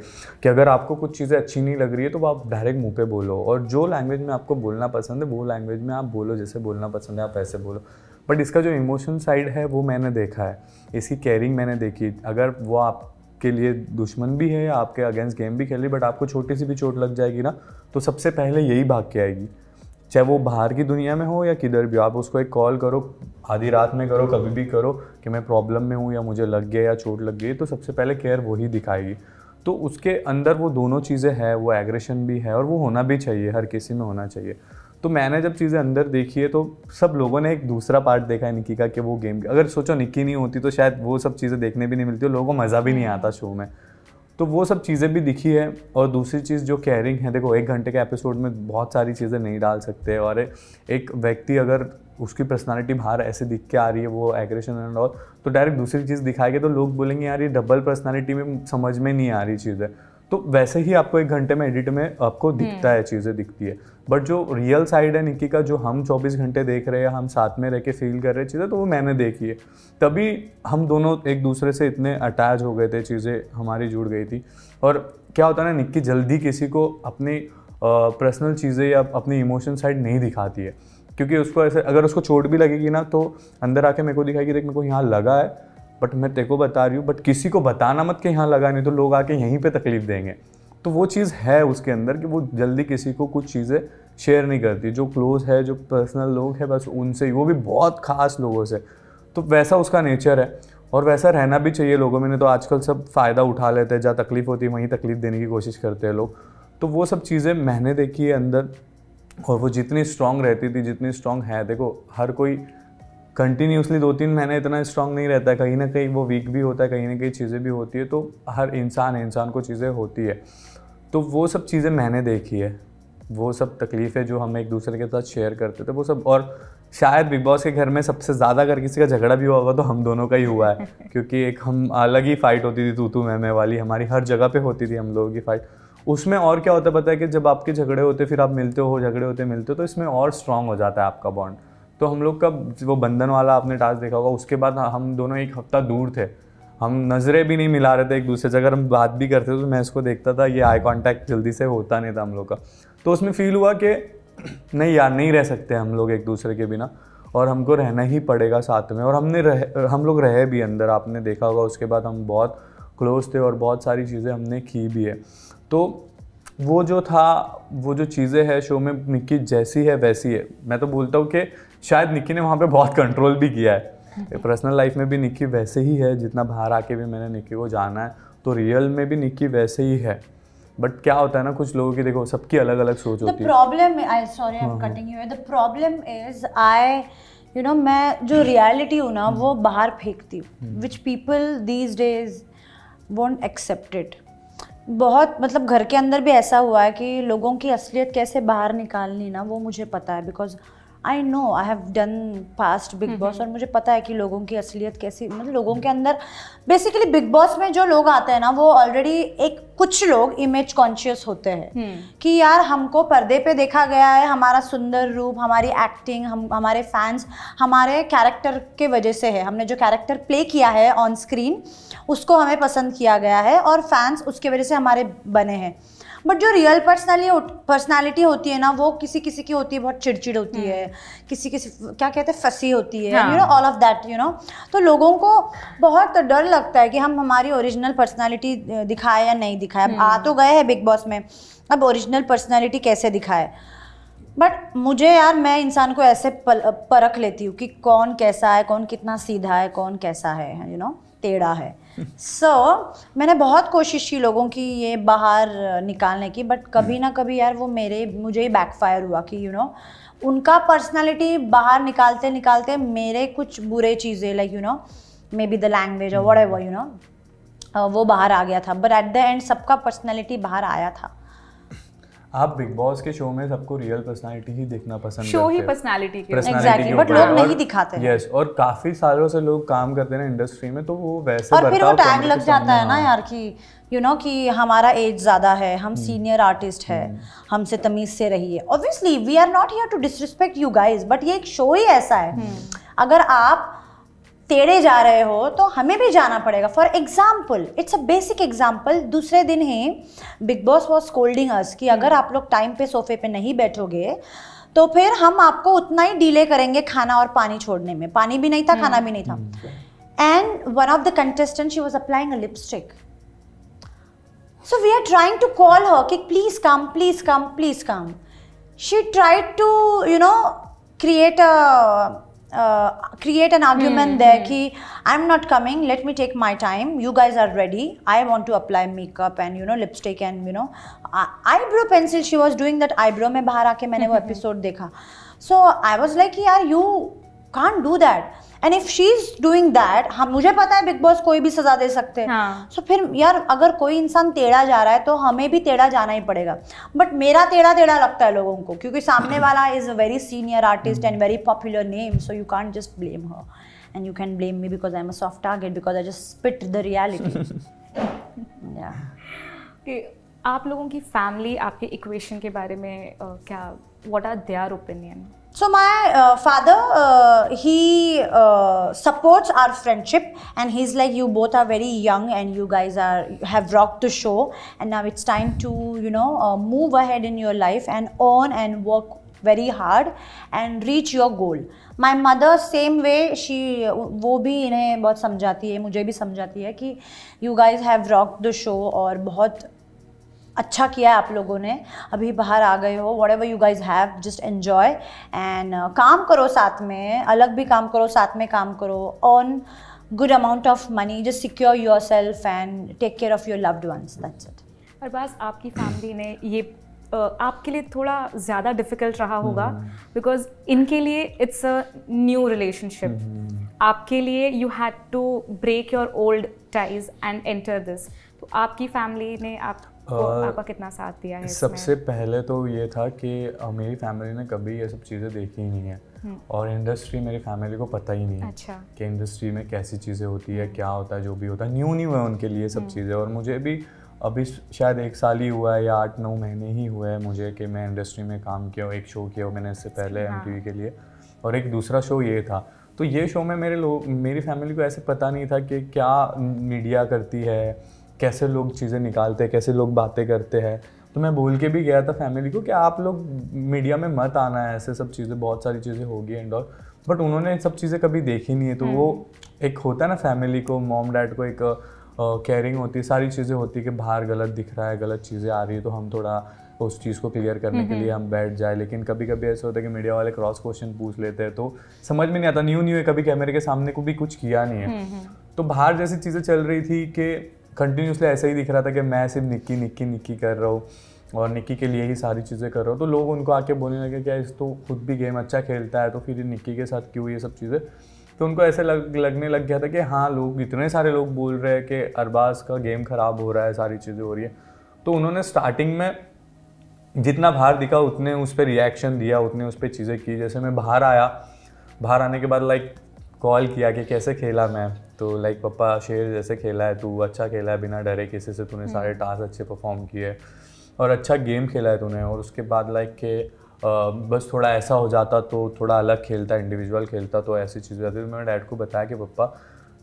कि अगर आपको कुछ चीज़ें अच्छी नहीं लग रही है तो आप डायरेक्ट मुंह पे बोलो और जो लैंग्वेज में आपको बोलना पसंद है वो लैंग्वेज में आप बोलो जैसे बोलना पसंद है आप ऐसे बोलो बट इसका जो इमोशन साइड है वो मैंने देखा है इसकी केयरिंग मैंने देखी अगर वो आप आपके लिए दुश्मन भी है आपके अगेंस्ट गेम भी खेल रही बट आपको छोटी सी भी चोट लग जाएगी ना तो सबसे पहले यही भाग के आएगी चाहे वो बाहर की दुनिया में हो या किधर भी हो आप उसको एक कॉल करो आधी रात में करो कभी भी करो कि मैं प्रॉब्लम में हूँ या मुझे लग गया या चोट लग गई तो सबसे पहले केयर वही दिखाएगी तो उसके अंदर वो दोनों चीज़ें हैं वो एग्रेशन भी है और वो होना भी चाहिए हर किसी में होना चाहिए तो मैंने जब चीज़ें अंदर देखी है तो सब लोगों ने एक दूसरा पार्ट देखा है निक्की का कि वो गेम अगर सोचो निक्की नहीं होती तो शायद वो सब चीज़ें देखने भी नहीं मिलती और लोगों को मज़ा भी नहीं आता शो में तो वो सब चीज़ें भी दिखी है और दूसरी चीज़ जो केयरिंग है देखो एक घंटे के एपिसोड में बहुत सारी चीज़ें नहीं डाल सकते और एक व्यक्ति अगर उसकी पर्सनालिटी बाहर ऐसे दिख के आ रही है वो एग्रेशन एंड ऑल तो डायरेक्ट दूसरी चीज़ दिखाएगी तो लोग बोलेंगे यार ये डबल पर्सनालिटी में समझ में नहीं आ रही चीज़ें तो वैसे ही आपको एक घंटे में एडिट में आपको हम्म। दिखता है चीज़ें दिखती है बट जो रियल साइड है निकी का जो हम 24 घंटे देख रहे हैं हम साथ में रह के फील कर रहे चीज़ें तो वो मैंने देखी है तभी हम दोनों एक दूसरे से इतने अटैच हो गए थे चीज़ें हमारी जुड़ गई थी और क्या होता है ना निक्की जल्दी किसी को अपनी पर्सनल चीज़ें या अपनी इमोशन साइड नहीं दिखाती है क्योंकि उसको ऐसे अगर उसको चोट भी लगेगी ना तो अंदर आके मेरे को दिखाएगी देख मेरे को यहाँ लगा है बट मैं तेरे को बता रही हूँ बट किसी को बताना मत कि यहाँ लगा नहीं तो लोग आके यहीं पे तकलीफ देंगे तो वो चीज़ है उसके अंदर कि वो जल्दी किसी को कुछ चीज़ें शेयर नहीं करती जो क्लोज़ है जो पर्सनल लोग हैं बस उनसे ही वो भी बहुत ख़ास लोगों से तो वैसा उसका नेचर है और वैसा रहना भी चाहिए लोगों में नहीं तो आजकल सब फ़ायदा उठा लेते हैं जहाँ तकलीफ़ होती है वहीं तकलीफ़ देने की कोशिश करते हैं लोग तो वो सब चीज़ें मैंने देखी है अंदर और वो जितनी स्ट्रांग रहती थी जितनी स्ट्रांग है देखो हर कोई कंटिन्यूसली दो तीन महीने इतना स्ट्रांग नहीं रहता है कहीं ना कहीं वो वीक भी होता है कहीं ना कहीं चीज़ें भी होती है तो हर इंसान इंसान को चीज़ें होती है तो वो सब चीज़ें मैंने देखी है वो सब तकलीफ़ें जो हम एक दूसरे के साथ शेयर करते थे वो सब और शायद बिग बॉस के घर में सबसे ज़्यादा अगर किसी का झगड़ा भी हुआ होगा तो हम दोनों का ही हुआ है क्योंकि एक हम अलग ही फाइट होती थी तू तू मैं मैं वाली हमारी हर जगह पे होती थी हम लोगों की फाइट उसमें और क्या होता पता है कि जब आपके झगड़े होते फिर आप मिलते हो झगड़े होते मिलते हो तो इसमें और स्ट्रांग हो जाता है आपका बॉन्ड तो हम लोग का वो बंधन वाला आपने टास्क देखा होगा उसके बाद हम दोनों एक हफ्ता दूर थे हम नज़रें भी नहीं मिला रहे थे एक दूसरे से अगर हम बात भी करते थे तो मैं उसको देखता था ये आई कांटेक्ट जल्दी से होता नहीं था हम लोग का तो उसमें फील हुआ कि नहीं यार नहीं रह सकते हम लोग एक दूसरे के बिना और हमको रहना ही पड़ेगा साथ में और हमने रह हम लोग रहे भी अंदर आपने देखा होगा उसके बाद हम बहुत क्लोज थे और बहुत सारी चीज़ें हमने की भी है तो वो जो था वो जो चीज़ें है शो में निक्की जैसी है वैसी है मैं तो बोलता हूँ कि शायद निक्की ने वहाँ पे बहुत कंट्रोल भी किया है पर्सनल लाइफ में भी निक्की वैसे ही है जितना बाहर आके भी मैंने निक्की को जाना है तो रियल में भी निक्की वैसे ही है बट क्या होता है ना कुछ लोगों की देखो सबकी अलग अलग सोच the होती problem, है I sorry I am cutting you the problem is I you know मैं जो रियलिटी हूँ ना वो बाहर फेंकती हूँ which people these days won't accept it बहुत मतलब घर के अंदर भी ऐसा हुआ है कि लोगों की असलियत कैसे बाहर निकालनी ना वो मुझे पता है because I know I have done past Bigg Boss और मुझे पता है कि लोगों की असलियत कैसी मतलब लोगों के अंदर बेसिकली बिग बॉस में जो लोग आते हैं ना वो ऑलरेडी एक कुछ लोग इमेज कॉन्शियस होते हैं hmm. कि यार हमको पर्दे पे देखा गया है हमारा सुंदर रूप हमारी एक्टिंग हम हमारे फैंस हमारे कैरेक्टर के वजह से है हमने जो कैरेक्टर प्ले किया है ऑन स्क्रीन उसको हमें पसंद किया गया है और फैंस उसके वजह से हमारे बने हैं बट जो रियल पर्सनली पर्सनैलिटी होती है ना वो किसी किसी की होती है बहुत चिड़चिड़ होती हम्म। है किसी किसी क्या कहते हैं फंसी होती है you know all of that you know तो लोगों को बहुत डर लगता है कि हम हमारी ओरिजिनल पर्सनैलिटी दिखाए या नहीं दिखाए अब आ हम्म। तो गए हैं बिग बॉस में अब ओरिजिनल पर्सनैलिटी कैसे दिखाए बट मुझे यार मैं इंसान को ऐसे परख लेती हूँ कि कौन कैसा है कौन कितना सीधा है कौन कैसा है यू नो टेढ़ा है सो so, मैंने बहुत कोशिश की लोगों की ये बाहर निकालने की बट कभी ना कभी यार वो मेरे मुझे ही बैकफायर हुआ कि यू you नो know, उनका पर्सनालिटी बाहर निकालते निकालते मेरे कुछ बुरे चीज़ें like you know maybe the language और वट एवर यू नो वो बाहर आ गया था बट एट द एंड सबका पर्सनैलिटी बाहर आया था आप बिग बॉस के शो में सबको रियल पर्सनालिटी ही देखना पसंद शो ही पर्सनालिटी के एग्जैक्टली बट लोग नहीं दिखाते हैं यस और काफी सालों से लोग काम करते हैं इंडस्ट्री में तो वो वैसे और फिर वो टैग लग जाता है ना हाँ। यार कि यू नो कि हमारा एज ज़्यादा है हम सीनियर हम्म। आर्टिस्ट है हम्म। हमसे तमीज़ से रहिए obviously we are not here to disrespect you guys but ये एक शो ही ऐसा है हम्म। अगर आप टेढ़े जा रहे हो तो हमें भी जाना पड़ेगा for example it's a basic example दूसरे दिन ही Bigg Boss was scolding us कि अगर आप लोग टाइम पे सोफे पे नहीं बैठोगे तो फिर हम आपको उतना ही डिले करेंगे खाना और पानी छोड़ने में पानी भी नहीं था खाना भी नहीं था and one of the contestant she was applying a lipstick so we are trying to call her कि please come please come please come she tried to you know create a uh, create an argument mm -hmm. there That hmm. i'm not coming let me take my time you guys are ready i want to apply makeup and you know lipstick and you know eyebrow pencil she was doing that eyebrow mein bahar aake maine wo episode dekha so i was like "Yeah, you can't do that and if she is doing that हम मुझे पता है big boss कोई भी सजा दे सकते हैं हाँ. सो so, फिर यार अगर कोई इंसान टेढ़ा जा रहा है तो हमें भी टेढ़ा जाना ही पड़ेगा बट मेरा टेढ़ा टेढ़ा लगता है लोगों को क्योंकि सामने वाला is a very senior artist and very popular name so you can't just blame her and you can blame me because I am a soft target because I just spit the reality आप लोगों की family आपके equation के बारे में uh, क्या what are their opinion So my uh, father, uh, he uh, supports our friendship and he's like, you both are very young and you guys are have rocked the show and now it's time to, you know, uh, move ahead in your life and earn and work very hard and reach your goal. My mother, same way, she, वो भी इन्हें बहुत समझाती है मुझे भी समझाती है कि you guys have rocked the show, और बहुत अच्छा किया है आप लोगों ने अभी बाहर आ गए हो whatever you guys have just enjoy and काम करो साथ में अलग भी काम करो साथ में काम करो on good amount of money just secure yourself and take care of your loved ones that's it और बस आपकी फैमिली ने ये आपके लिए थोड़ा ज़्यादा डिफिकल्ट रहा होगा बिकॉज हम्म। इनके लिए इट्स अ न्यू रिलेशनशिप आपके लिए you had to break your old ties and enter this तो आपकी फैमिली ने आप आपका तो कितना साथ दिया है सबसे पहले तो ये था कि मेरी फैमिली ने कभी ये सब चीज़ें देखी ही नहीं है हम्म। और इंडस्ट्री मेरी फैमिली को पता ही नहीं है अच्छा। कि इंडस्ट्री में कैसी चीज़ें होती है हम्म। क्या होता है जो भी होता है न्यू न्यू है उनके लिए सब हम्म। चीज़ें और मुझे भी अभी शायद एक साल ही हुआ है या आठ नौ महीने ही हुए हैं मुझे कि मैं इंडस्ट्री में काम किया एक शो किया मैंने इससे अच्छा, पहले एम हाँ। के लिए और एक दूसरा शो ये था तो ये शो में मेरे लोग मेरी फैमिली को ऐसे पता नहीं था कि क्या मीडिया करती है कैसे लोग चीज़ें निकालते हैं कैसे लोग बातें करते हैं तो मैं भूल के भी गया था फैमिली को कि आप लोग मीडिया में मत आना है ऐसे सब चीज़ें बहुत सारी चीज़ें होगी एंड ऑल बट उन्होंने सब चीज़ें कभी देखी नहीं है तो वो हम्म। एक होता है ना फैमिली को मॉम डैड को एक केयरिंग होती है सारी चीज़ें होती है कि बाहर गलत दिख रहा है गलत चीज़ें आ रही है तो हम थोड़ा उस चीज़ को क्लियर करने हम्म, के लिए हम्म। हम बैठ जाए लेकिन कभी कभी ऐसा होता है कि मीडिया वाले क्रॉस क्वेश्चन पूछ लेते हैं तो समझ में नहीं आता न्यू न्यू है कभी कैमरे के सामने को भी कुछ किया नहीं है तो बाहर जैसी चीज़ें चल रही थी कि कंटिन्यूसली ऐसा ही दिख रहा था कि मैं सिर्फ निक्की निक्की निक्की कर रहा हूँ और निक्की के लिए ही सारी चीज़ें कर रहा हूँ तो लोग उनको आके बोलने लगे क्या इस तो खुद भी गेम अच्छा खेलता है तो फिर निक्की के साथ क्यों ये सब चीज़ें तो उनको ऐसे लग लगने लग गया था कि हाँ लोग इतने सारे लोग बोल रहे हैं कि अरबाज का गेम ख़राब हो रहा है सारी चीज़ें हो रही है तो उन्होंने स्टार्टिंग में जितना बाहर दिखा उतने उस पर रिएक्शन दिया उतने उस पर चीज़ें की जैसे मैं बाहर आया बाहर आने के बाद लाइक कॉल किया कि कैसे खेला मैं तो लाइक पप्पा शेर जैसे खेला है तू अच्छा खेला है बिना डरे किसी से तूने सारे टास्क हम्म। अच्छे परफॉर्म किए और अच्छा गेम खेला है तूने और उसके बाद लाइक के बस थोड़ा ऐसा हो जाता तो थोड़ा अलग खेलता इंडिविजुअल खेलता तो ऐसी चीज़ें आती तो मैंने डैड को बताया कि पप्पा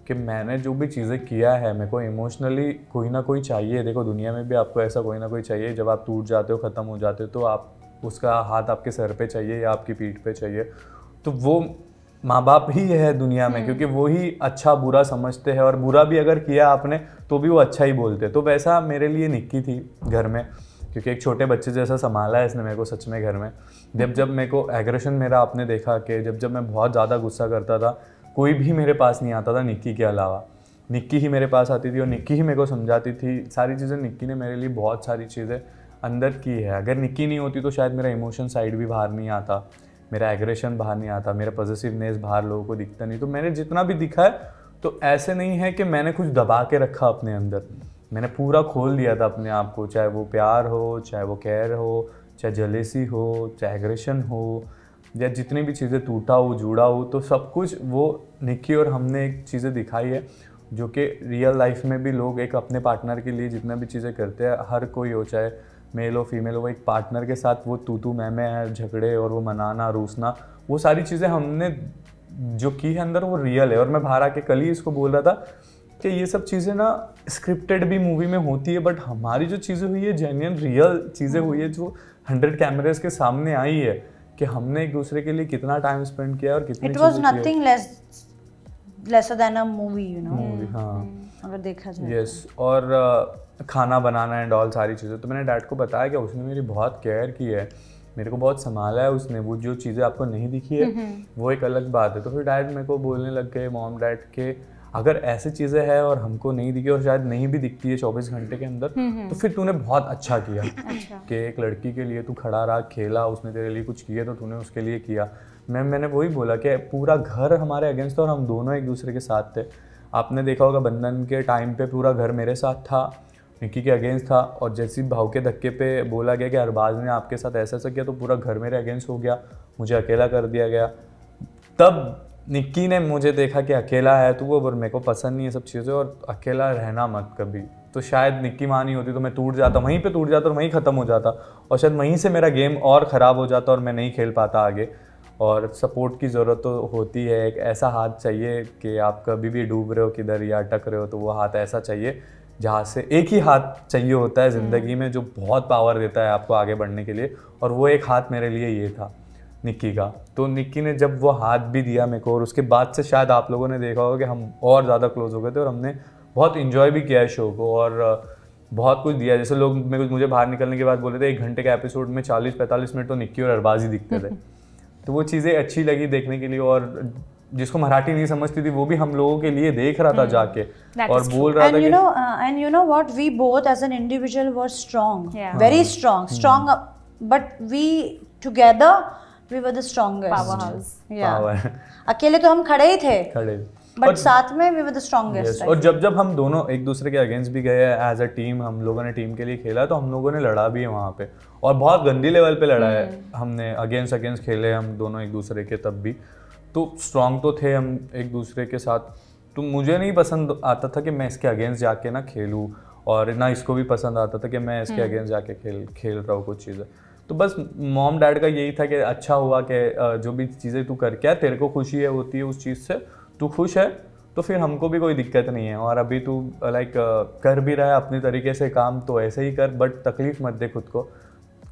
कि मैंने जो भी चीज़ें किया है मेरे को इमोशनली कोई ना कोई चाहिए देखो दुनिया में भी आपको ऐसा कोई ना कोई चाहिए जब आप टूट जाते हो ख़त्म हो जाते हो तो आप उसका हाथ आपके सर पे चाहिए या आपकी पीठ पे चाहिए तो वो माँ बाप ही है दुनिया में हम्म। क्योंकि वो ही अच्छा बुरा समझते हैं और बुरा भी अगर किया आपने तो भी वो अच्छा ही बोलते तो वैसा मेरे लिए निक्की थी घर में क्योंकि एक छोटे बच्चे जैसा संभाला है इसने मेरे को सच में घर में जब जब मेरे को एग्रेशन मेरा आपने देखा कि जब जब मैं बहुत ज़्यादा गुस्सा करता था कोई भी मेरे पास नहीं आता था निक्की के अलावा निक्की ही मेरे पास आती थी और निक्की ही मेरे को समझाती थी सारी चीज़ें निक्की ने मेरे लिए बहुत सारी चीज़ें अंदर की है अगर निक्की नहीं होती तो शायद मेरा इमोशन साइड भी बाहर नहीं आता मेरा एग्रेशन बाहर नहीं आता मेरा पॉजिटिवनेस बाहर लोगों को दिखता नहीं तो मैंने जितना भी दिखा है तो ऐसे नहीं है कि मैंने कुछ दबा के रखा अपने अंदर मैंने पूरा खोल दिया था अपने आप को चाहे वो प्यार हो चाहे वो केयर हो चाहे जलेसी हो चाहे एग्रेशन हो या जितनी भी चीज़ें टूटा हो जुड़ा हो तो सब कुछ वो निकी और हमने एक चीज़ें दिखाई है जो कि रियल लाइफ में भी लोग एक अपने पार्टनर के लिए जितना भी चीज़ें करते हैं हर कोई हो चाहे मेल और फीमेल हो एक पार्टनर के साथ वो तू तू मैं मैं झगड़े और वो मनाना रूसना वो सारी चीज़ें हमने जो की है अंदर वो रियल है और मैं बाहर आके कल ही इसको बोल रहा था कि ये सब चीज़ें ना स्क्रिप्टेड भी मूवी में होती है बट हमारी जो चीज़ें हुई है जेन्यन रियल चीज़ें हुई है जो हंड्रेड कैमरेज के सामने आई है कि हमने एक दूसरे के लिए कितना टाइम स्पेंड किया और कितनी it was nothing less lesser than a movie you know movie हां अगर देखा जाए यस yes, तो। और uh, खाना बनाना एंड ऑल सारी चीज़ें तो मैंने डैड को बताया कि उसने मेरी बहुत केयर की है मेरे को बहुत संभाला है उसने वो जो चीज़ें आपको नहीं दिखी है हम्म। वो एक अलग बात है तो फिर डैड मेरे को बोलने लग गए मॉम डैड के अगर ऐसी चीज़ें हैं और हमको नहीं दिखी और शायद नहीं भी दिखती है चौबीस घंटे के अंदर हम्म, हम्म। तो फिर तूने बहुत अच्छा किया अच्छा। कि एक लड़की के लिए तू खड़ा रहा खेला उसने तेरे लिए कुछ किया तो तूने उसके लिए किया मैम मैंने वही बोला कि पूरा घर हमारे अगेंस्ट था और हम दोनों एक दूसरे के साथ थे आपने देखा होगा बंधन के टाइम पे पूरा घर मेरे साथ था निक्की के अगेंस्ट था और जैसे भाव के धक्के पे बोला गया कि अरबाज ने आपके साथ ऐसा ऐसा किया तो पूरा घर मेरे अगेंस्ट हो गया मुझे अकेला कर दिया गया तब निक्की ने मुझे देखा कि अकेला है तो वो मेरे को पसंद नहीं है सब चीज़ें और अकेला रहना मत कभी तो शायद निक्की माँ नहीं होती तो मैं टूट जाता वहीं पर टूट जाता और वहीं ख़त्म हो जाता और शायद वहीं से मेरा गेम और ख़राब हो जाता और मैं नहीं खेल पाता आगे और सपोर्ट की ज़रूरत तो होती है एक ऐसा हाथ चाहिए कि आप कभी भी डूब रहे हो किधर या अटक रहे हो तो वो हाथ ऐसा चाहिए जहाँ से एक ही हाथ चाहिए होता है हम्म। ज़िंदगी में जो बहुत पावर देता है आपको आगे बढ़ने के लिए और वो एक हाथ मेरे लिए ये था निक्की का तो निक्की ने जब वो हाथ भी दिया मेरे को और उसके बाद से शायद आप लोगों ने देखा होगा कि हम और ज़्यादा क्लोज हो गए थे और हमने बहुत इन्जॉय भी किया है शो को और बहुत कुछ दिया जैसे लोग मेरे मुझे बाहर निकलने के बाद बोले थे एक घंटे के एपिसोड में चालीस पैंतालीस मिनट तो निक्की और अरबाज ही दिखते थे तो वो चीज़ें अच्छी लगी देखने के लिए और जिसको मराठी नहीं समझती थी वो भी हम लोगों के लिए देख रहा था hmm. जाके और बोल रहा था you know, uh, and you know what we both as an individual were strong yeah. very hmm. strong we hmm. but we together we were the अकेले तो हम खड़े ही थे खड़े बट साथ में वी वर द स्ट्रॉन्गेस्ट और जब जब हम दोनों एक दूसरे के अगेंस्ट भी गए एज अ टीम हम लोगों ने टीम के लिए खेला तो हम लोगों ने लड़ा भी है वहाँ पे और बहुत गंदी लेवल पे लड़ा है hmm. हमने अगेंस्ट अगेंस्ट खेले हम दोनों एक दूसरे के तब भी तो स्ट्रांग तो थे हम एक दूसरे के साथ तो मुझे नहीं पसंद आता था कि मैं इसके अगेंस्ट जाके ना खेलूँ और ना इसको भी पसंद आता था कि मैं इसके अगेंस्ट हम्म। जाके खेल खेल रहा हूँ कुछ चीज़ें तो बस मॉम डैड का यही था कि अच्छा हुआ कि जो भी चीज़ें तू करके आ तेरे को खुशी है होती है उस चीज़ से तू खुश है तो फिर हमको भी कोई दिक्कत नहीं है और अभी तू लाइक कर भी रहा है अपने तरीके से काम तो ऐसे ही कर बट तकलीफ़ मत दे खुद को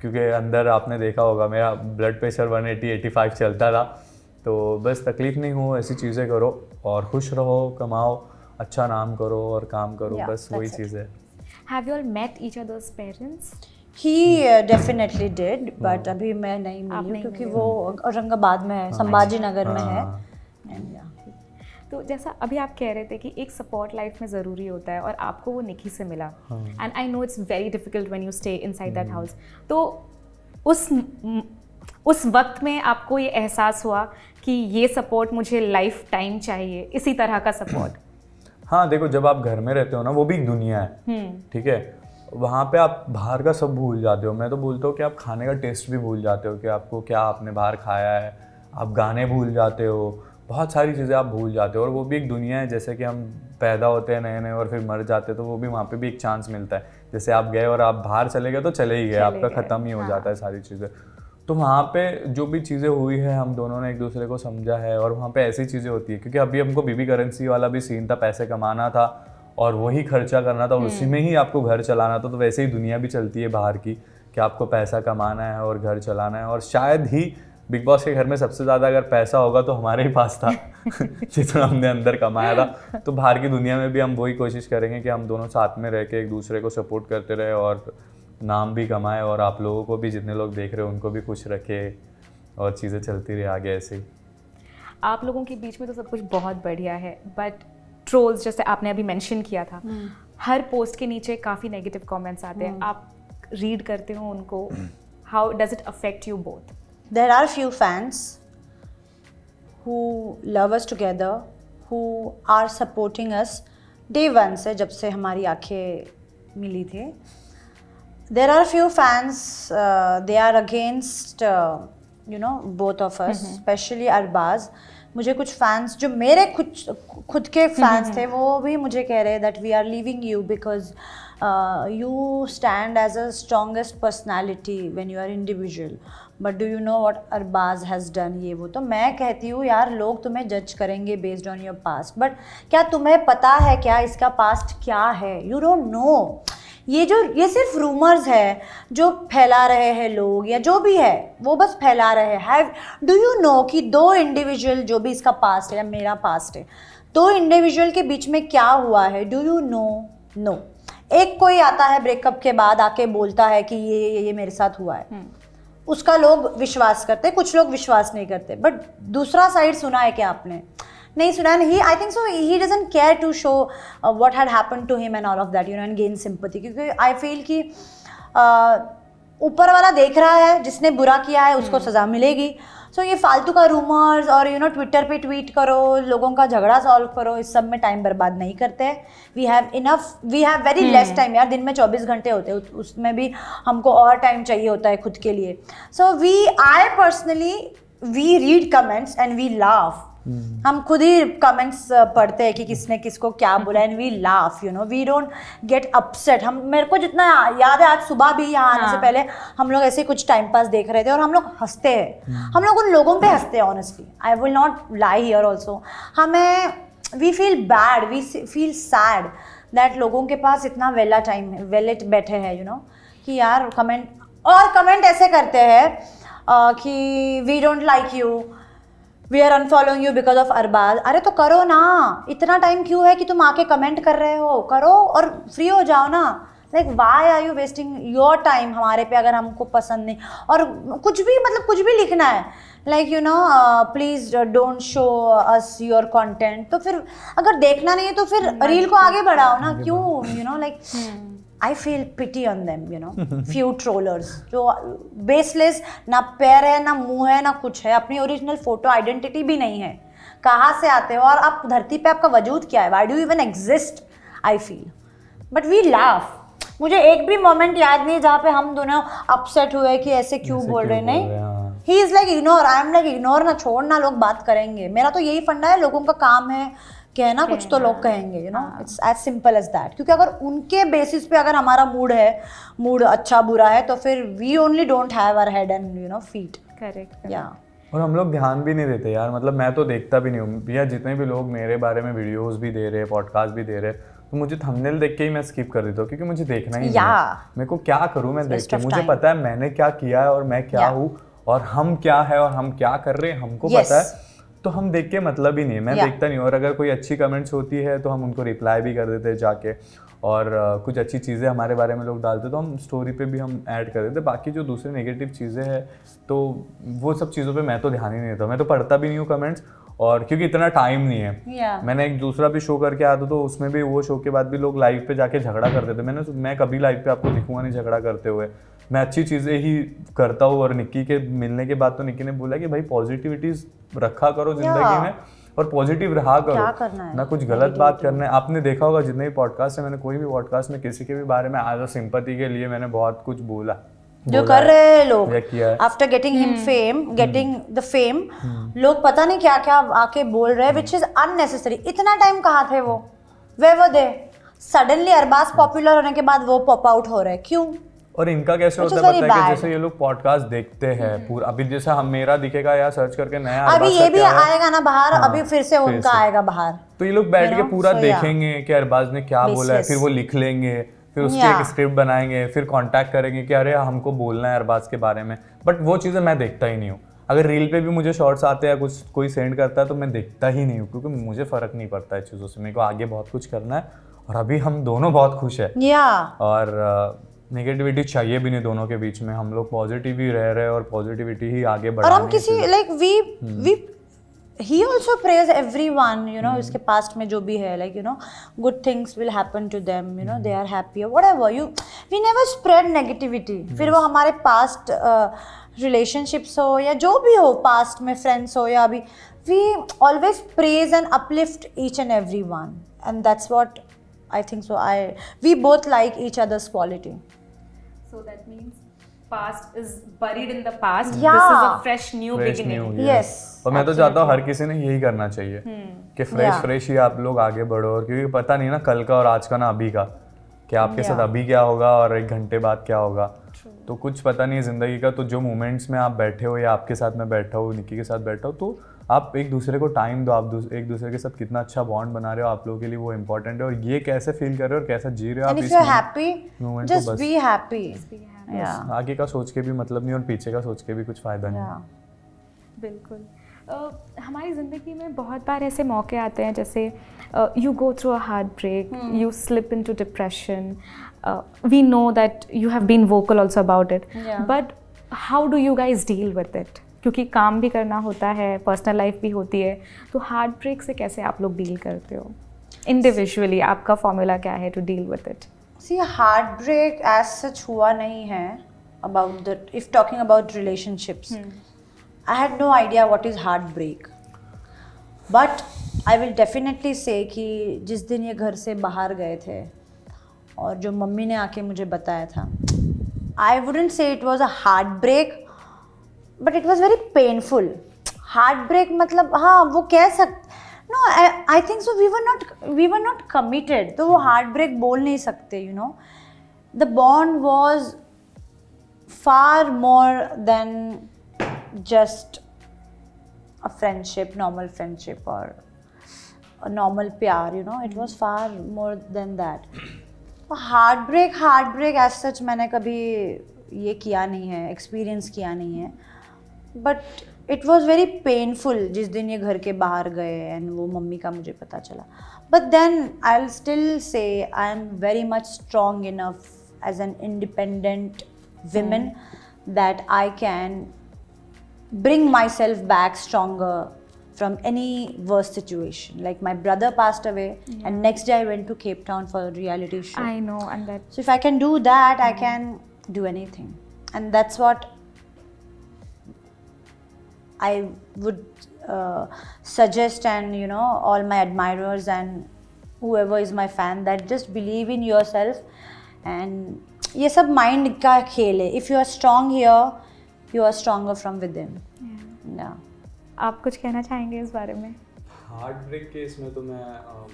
क्योंकि अंदर आपने देखा होगा मेरा ब्लड प्रेशर 180 85 चलता था तो बस तकलीफ़ नहीं हो ऐसी चीज़ें करो और खुश रहो कमाओ अच्छा नाम करो और काम करो yeah, बस वही चीज़ है have you all met each others parents he definitely did but अभी मैं नहीं मिली क्योंकि वो औरंगाबाद में है हाँ। संभाजी नगर में है हाँ। तो जैसा अभी आप कह रहे थे कि एक सपोर्ट लाइफ में ज़रूरी होता है और आपको वो निकी से मिला and I know it's very difficult when you stay inside that house तो उस उस वक्त में आपको ये एहसास हुआ कि ये सपोर्ट मुझे लाइफ टाइम चाहिए इसी तरह का सपोर्ट हाँ देखो जब आप घर में रहते हो ना वो भी एक दुनिया है हम्म। ठीक है वहाँ पे आप बाहर का सब भूल जाते हो मैं तो बोलता हूँ कि आप खाने का टेस्ट भी भूल जाते हो कि आपको क्या आपने बाहर खाया है आप गाने भूल जाते हो बहुत सारी चीज़ें आप भूल जाते हो और वो भी एक दुनिया है जैसे कि हम पैदा होते हैं नए नए और फिर मर जाते हैं तो वो भी वहाँ पे भी एक चांस मिलता है जैसे आप गए और आप बाहर चले गए तो चले ही गए आपका ख़त्म ही हो हाँ। जाता है सारी चीज़ें तो वहाँ पे जो भी चीज़ें हुई है हम दोनों ने एक दूसरे को समझा है और वहाँ पे ऐसी चीज़ें होती है क्योंकि अभी हमको बीबी करेंसी वाला भी सीन था पैसे कमाना था और वही खर्चा करना था और उसी हम्म। में ही आपको घर चलाना था तो वैसे ही दुनिया भी चलती है बाहर की कि आपको पैसा कमाना है और घर चलाना है और शायद ही बिग बॉस के घर में सबसे ज़्यादा अगर पैसा होगा तो हमारे ही पास था जितना हमने अंदर कमाया था तो बाहर की दुनिया में भी हम वही कोशिश करेंगे कि हम दोनों साथ में रह के एक दूसरे को सपोर्ट करते रहे और नाम भी कमाए और आप लोगों को भी जितने लोग देख रहे हो उनको भी खुश रखे और चीज़ें चलती रहे आगे ऐसे ही आप लोगों के बीच में तो सब कुछ बहुत बढ़िया है बट ट्रोल्स जैसे आपने अभी मेंशन किया था हम्म। हर पोस्ट के नीचे काफ़ी नेगेटिव कमेंट्स आते हैं हम्म। आप रीड करते हो उनको how does it affect you both there are few fans who love us together who are supporting us day one से जब से हमारी आंखें मिली थी there are few few fans uh, they are against uh, you know both of us mm-hmm. especially arbaz मुझे कुछ fans जो मेरे खुद खुद के फैंस mm-hmm. थे वो भी मुझे कह रहे हैं that we are leaving you because you stand as a strongest personality when you are individual but do you know what Arbaaz has done ये वो तो मैं कहती हूँ यार लोग तुम्हें जज करेंगे based on your past but क्या तुम्हें पता है क्या इसका पास्ट क्या है यू डोंट नो ये जो ये सिर्फ रूमर्स है जो फैला रहे हैं लोग या जो भी है वो बस फैला रहे हैं डू यू नो कि दो इंडिविजुअल जो भी इसका पास्ट है या मेरा पास्ट है दो इंडिविजुअल के बीच में क्या हुआ है डू यू नो नो एक कोई आता है ब्रेकअप के बाद आके बोलता है कि ये ये, ये मेरे साथ हुआ है hmm. उसका लोग विश्वास करते कुछ लोग विश्वास नहीं करते बट दूसरा साइड सुना है क्या आपने नहीं सुना नहीं ही I think so he doesn't care to show what had happen to him and all of that you know and gain sympathy क्योंकि आई फील कि uh, ऊपर वाला देख रहा है जिसने बुरा किया है उसको hmm. सज़ा मिलेगी सो so, ये फालतू का रूमर्स और यू नो ट्विटर पे ट्वीट करो लोगों का झगड़ा सॉल्व करो इस सब में टाइम बर्बाद नहीं करते we have enough we have very less time यार दिन में 24 घंटे होते हैं उसमें भी हमको और टाइम चाहिए होता है खुद के लिए so we I personally we read comments and we laugh हम खुद ही कमेंट्स uh, पढ़ते हैं कि किसने किसको क्या बोला and we laugh you know we don't get upset हम मेरे को जितना याद है आज सुबह भी यहाँ आने से हाँ। पहले हम लोग ऐसे कुछ टाइम पास देख रहे थे और हम लोग हंसते हैं हम्म। हम लोग उन लोगों पे हंसते हैं honestly I will not lie here also हमें we feel bad we feel sad that लोगों के पास इतना वेला टाइम है वेलेट बैठे हैं यू नो कि यार कमेंट और कमेंट ऐसे करते हैं uh, कि we don't like you we are unfollowing you because of Arbaaz अरे तो करो ना इतना टाइम क्यों है कि तुम आके कमेंट कर रहे हो करो और फ्री हो जाओ ना like why are you wasting your time हमारे पे अगर हमको पसंद नहीं और कुछ भी मतलब कुछ भी लिखना है like you know please don't show us your content तो फिर अगर देखना नहीं है तो फिर रील hmm, को तो आगे बढ़ाओ ना क्यों you know like I feel pity on them you know few trollers जो बेसलेस ना पैर है ना मुंह है ना कुछ है अपनी ओरिजिनल फोटो आइडेंटिटी भी नहीं है कहाँ से आते हो और आप धरती पे आपका वजूद क्या है why do even exist I feel but we laugh मुझे एक भी मोमेंट याद नहीं जहाँ पे हम दोनों अपसेट हुए कि ऐसे क्यों बोल रहे नहीं he is like ignore I am like ignore ना छोड़ ना लोग बात करेंगे मेरा तो यही फंडा है लोगों का काम है है ना कुछ तो लोग कहेंगे you know it's as simple as that क्योंकि अगर उनके बेसिस पे अगर हमारा मूड है मूड अच्छा बुरा है तो फिर we only don't have our head and you know feet correct या और हम लोग ध्यान भी नहीं देते यार मतलब मैं तो देखता भी नहीं हूँ भैया जितने भी लोग मेरे बारे में वीडियोस भी दे रहे हैं पॉडकास्ट भी दे रहे हैं तो मुझे थंबनेल देख के ही मैं स्किप कर देता हूँ क्योंकि मुझे देखना ही yeah. नहीं मेरे को क्या करूँ मैं देख के मुझे पता है मैंने क्या किया है और मैं क्या yeah. हूँ और हम क्या है और हम क्या कर रहे हैं हमको yes. पता है तो हम देख के मतलब ही नहीं है मैं yeah. देखता नहीं और अगर कोई अच्छी कमेंट्स होती है तो हम उनको रिप्लाई भी कर देते हैं जाके और कुछ अच्छी चीज़ें हमारे बारे में लोग डालते तो हम स्टोरी पे भी हम ऐड कर देते बाकी जो दूसरी नेगेटिव चीज़ें हैं तो वो सब चीज़ों पे मैं तो ध्यान ही नहीं देता मैं तो पढ़ता भी नहीं हूँ कमेंट्स और क्योंकि इतना टाइम नहीं है yeah. मैंने एक दूसरा भी शो करके आता था तो उसमें भी वो शो के बाद भी लोग लाइव पे जाके झगड़ा करते थे मैंने मैं कभी लाइव पे आपको दिखूंगा नहीं झगड़ा करते हुए मैं अच्छी चीज़ें ही करता हूँ और निक्की के मिलने के बाद तो निक्की ने बोला कि भाई पॉजिटिविटीज रखा करो जिंदगी में और पॉजिटिव रहा करो ना कुछ गलत बात करना है आपने देखा होगा जितने भी पॉडकास्ट है मैंने कोई भी पॉडकास्ट में किसी के भी बारे में आज सिंपति के लिए मैंने बहुत कुछ बोला जो कर रहे हैं लोग after getting him fame getting the fame लोग पता नहीं क्या क्या आके बोल रहे हैं विच इज अननेसेसरी इतना टाइम कहाँ थे वो वे वो they suddenly Arbaaz popular hmm. होने के बाद वो पॉप आउट हो रहे हैं क्यों और इनका कैसे अच्छा, होता है पता है कि जैसे ये लोग पॉडकास्ट देखते हैं हम्म। पूरा अभी जैसा हम मेरा दिखेगा या सर्च करके नया अभी ये भी आएगा ना बाहर हाँ, अभी फिर से फिर उनका से। आएगा बाहर तो ये लोग बैठ के पूरा देखेंगे कि अरबाज ने क्या बोला है फिर वो लिख लेंगे फिर उसकी एक स्क्रिप्ट बनाएंगे फिर कॉन्टेक्ट करेंगे कि अरे हमको बोलना है अरबाज के बारे में बट वो चीज़ें मैं देखता ही नहीं हूँ अगर रील पे भी मुझे शॉर्ट्स आते हैं कुछ कोई सेंड करता है तो मैं देखता ही नहीं हूँ क्योंकि मुझे फ़र्क नहीं पड़ता है चीज़ों से मेरे को आगे बहुत कुछ करना है और अभी हम दोनों बहुत खुश हैं और नेगेटिविटी चाहिए भी नहीं दोनों के बीच में हम लोग पॉजिटिव ही रह रहे हैं और पॉजिटिविटी ही आगे बढ़ और हम किसी like we we he also praise every one you know इसके पास्ट में जो भी है like you know good things will happen to them you know they are happy whatever you we never spread negativity फिर वो हमारे past relationships uh, हो या जो भी हो पास्ट में फ्रेंड्स हो या अभी we always praise and uplift each and every one and that's what I think so I we both like each others quality So that means past is buried in the past. Yeah. This is a fresh new fresh beginning. New, yes. yes. और मैं तो चाहता हूँ हर किसी ने यही करना चाहिए hmm. कि फ्रेश yeah. फ्रेश ही आप लोग आगे बढ़ो और क्योंकि पता नहीं ना कल का और आज का ना अभी का कि आपके yeah. साथ अभी क्या होगा और एक घंटे बाद क्या होगा True. तो कुछ पता नहीं है ज़िंदगी का तो जो मोमेंट्स में आप बैठे हो या आपके साथ में बैठा हो निकी के साथ बैठा हो तो आप एक दूसरे को टाइम दो आप एक दूसरे के साथ कितना अच्छा बॉन्ड बना रहे हो आप लोगों के लिए वो इम्पोर्टेंट है और ये कैसे फील कर रहे हो और कैसा जी रहे हो आप हैप्पी आगे का सोच के भी मतलब नहीं और पीछे का सोच के भी कुछ फायदा नहीं बिल्कुल Uh, हमारी ज़िंदगी में बहुत बार ऐसे मौके आते हैं जैसे you go through a heart break you slip into depression we know that you have been vocal also about it but how do you guys deal with it क्योंकि काम भी करना होता है पर्सनल लाइफ भी होती है तो हार्ट ब्रेक से कैसे आप लोग डील करते हो इंडिविजुअली आपका फॉर्मूला क्या है to deal with it see heart break as such हुआ नहीं है about the if talking about relationships I had no idea what is heart break but I will definitely say कि जिस दिन ये घर से बाहर गए थे और जो मम्मी ने आके मुझे बताया था I wouldn't say it was a heart break but it was very painful heart break मतलब हाँ वो कह सकते no I think so we were not we were not committed तो वो हार्ट ब्रेक बोल नहीं सकते you know the bond was far more than just a friendship normal friendship और नॉर्मल प्यार you know it was far more than that heart break heart break as such मैंने कभी ये किया नहीं है एक्सपीरियंस किया नहीं है but it was very painful जिस दिन ये घर के बाहर गए एंड वो मम्मी का मुझे पता चला but then I still say I am very much strong enough as an independent women that I can bring my self back stronger from any worst situation like my brother pass away and next day I went to Cape Town for reality show I know and I can do that I can do any thing and that's what I would uh, suggest and you know all my admirers and whoever is my fan that just believe in yourself and ये सब mind का खेल है if you are strong here you are stronger from with Yeah. आप कुछ कहना चाहेंगे इस बारे में Heartbreak case में तो मैं um,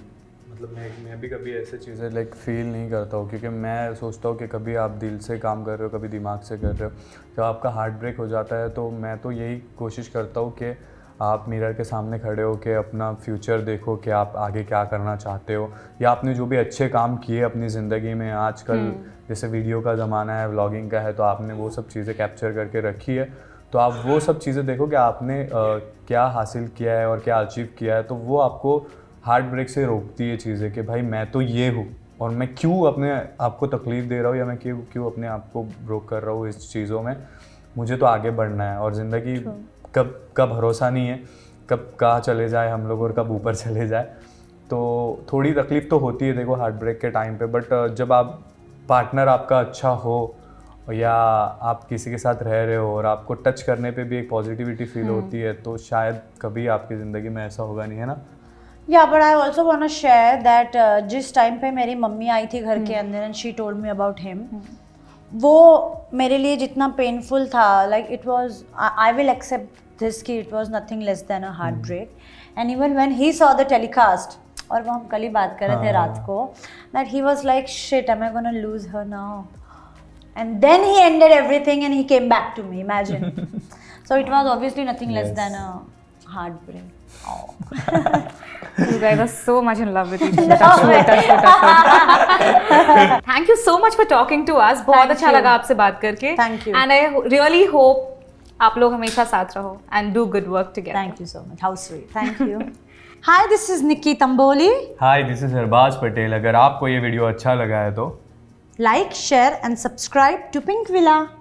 मतलब मैं मैं भी कभी ऐसे चीज़ें लाइक फील नहीं करता हूँ क्योंकि मैं सोचता हूँ कि कभी आप दिल से काम कर रहे हो कभी दिमाग से कर रहे हो जब आपका हार्ट ब्रेक हो जाता है तो मैं तो यही कोशिश करता हूँ कि आप मिरर के सामने खड़े हो के अपना फ्यूचर देखो कि आप आगे क्या करना चाहते हो या आपने जो भी अच्छे काम किए अपनी ज़िंदगी में आजकल हम्म। जैसे वीडियो का ज़माना है व्लॉगिंग का है तो आपने वो सब चीज़ें कैप्चर करके रखी है तो आप वो सब चीज़ें देखो कि आपने आ, क्या हासिल किया है और क्या अचीव किया है तो वो आपको हार्ट ब्रेक से रोकती है चीज़ें कि भाई मैं तो ये हूँ और मैं क्यों अपने आप को तकलीफ़ दे रहा हूँ या मैं क्यों क्यों अपने आप को ब्रोक कर रहा हूँ इस चीज़ों में मुझे तो आगे बढ़ना है और ज़िंदगी कब का भरोसा नहीं है कब कहाँ चले जाए हम लोग और कब ऊपर चले जाए तो थोड़ी तकलीफ़ तो होती है देखो हार्ट ब्रेक के टाइम पे बट जब आप पार्टनर आपका अच्छा हो या आप किसी के साथ रह रहे हो और आपको टच करने पे भी एक पॉजिटिविटी फील hmm. होती है तो शायद कभी आपकी ज़िंदगी में ऐसा होगा नहीं है ना या but I also want share that जिस टाइम पे मेरी मम्मी आई थी घर के hmm. अंदर and she told me about him वो मेरे लिए जितना पेनफुल था like it was I will accept this कि it was nothing less than a heart break and even when he saw the telecast और वो हम कल ही बात कर रहे थे हाँ। रात को that he was like shit am I gonna lose her now and then he ended every thing and he came back to me imagine so it was obviously nothing less than a heart break you guys are so much in love with each other. That's so, that's so, that's so. Thank you so much for talking to us. बहुत अच्छा लगा आपसे बात करके. Thank you. And I really hope आप लोग हमेशा साथ रहो and do good work together. Thank you so much. How sweet. Thank you. Hi, this is Nikki Tamboli. Hi, this is Arbaz Patel. अगर आपको ये वीडियो अच्छा लगा है तो like, share and subscribe to Pink Villa.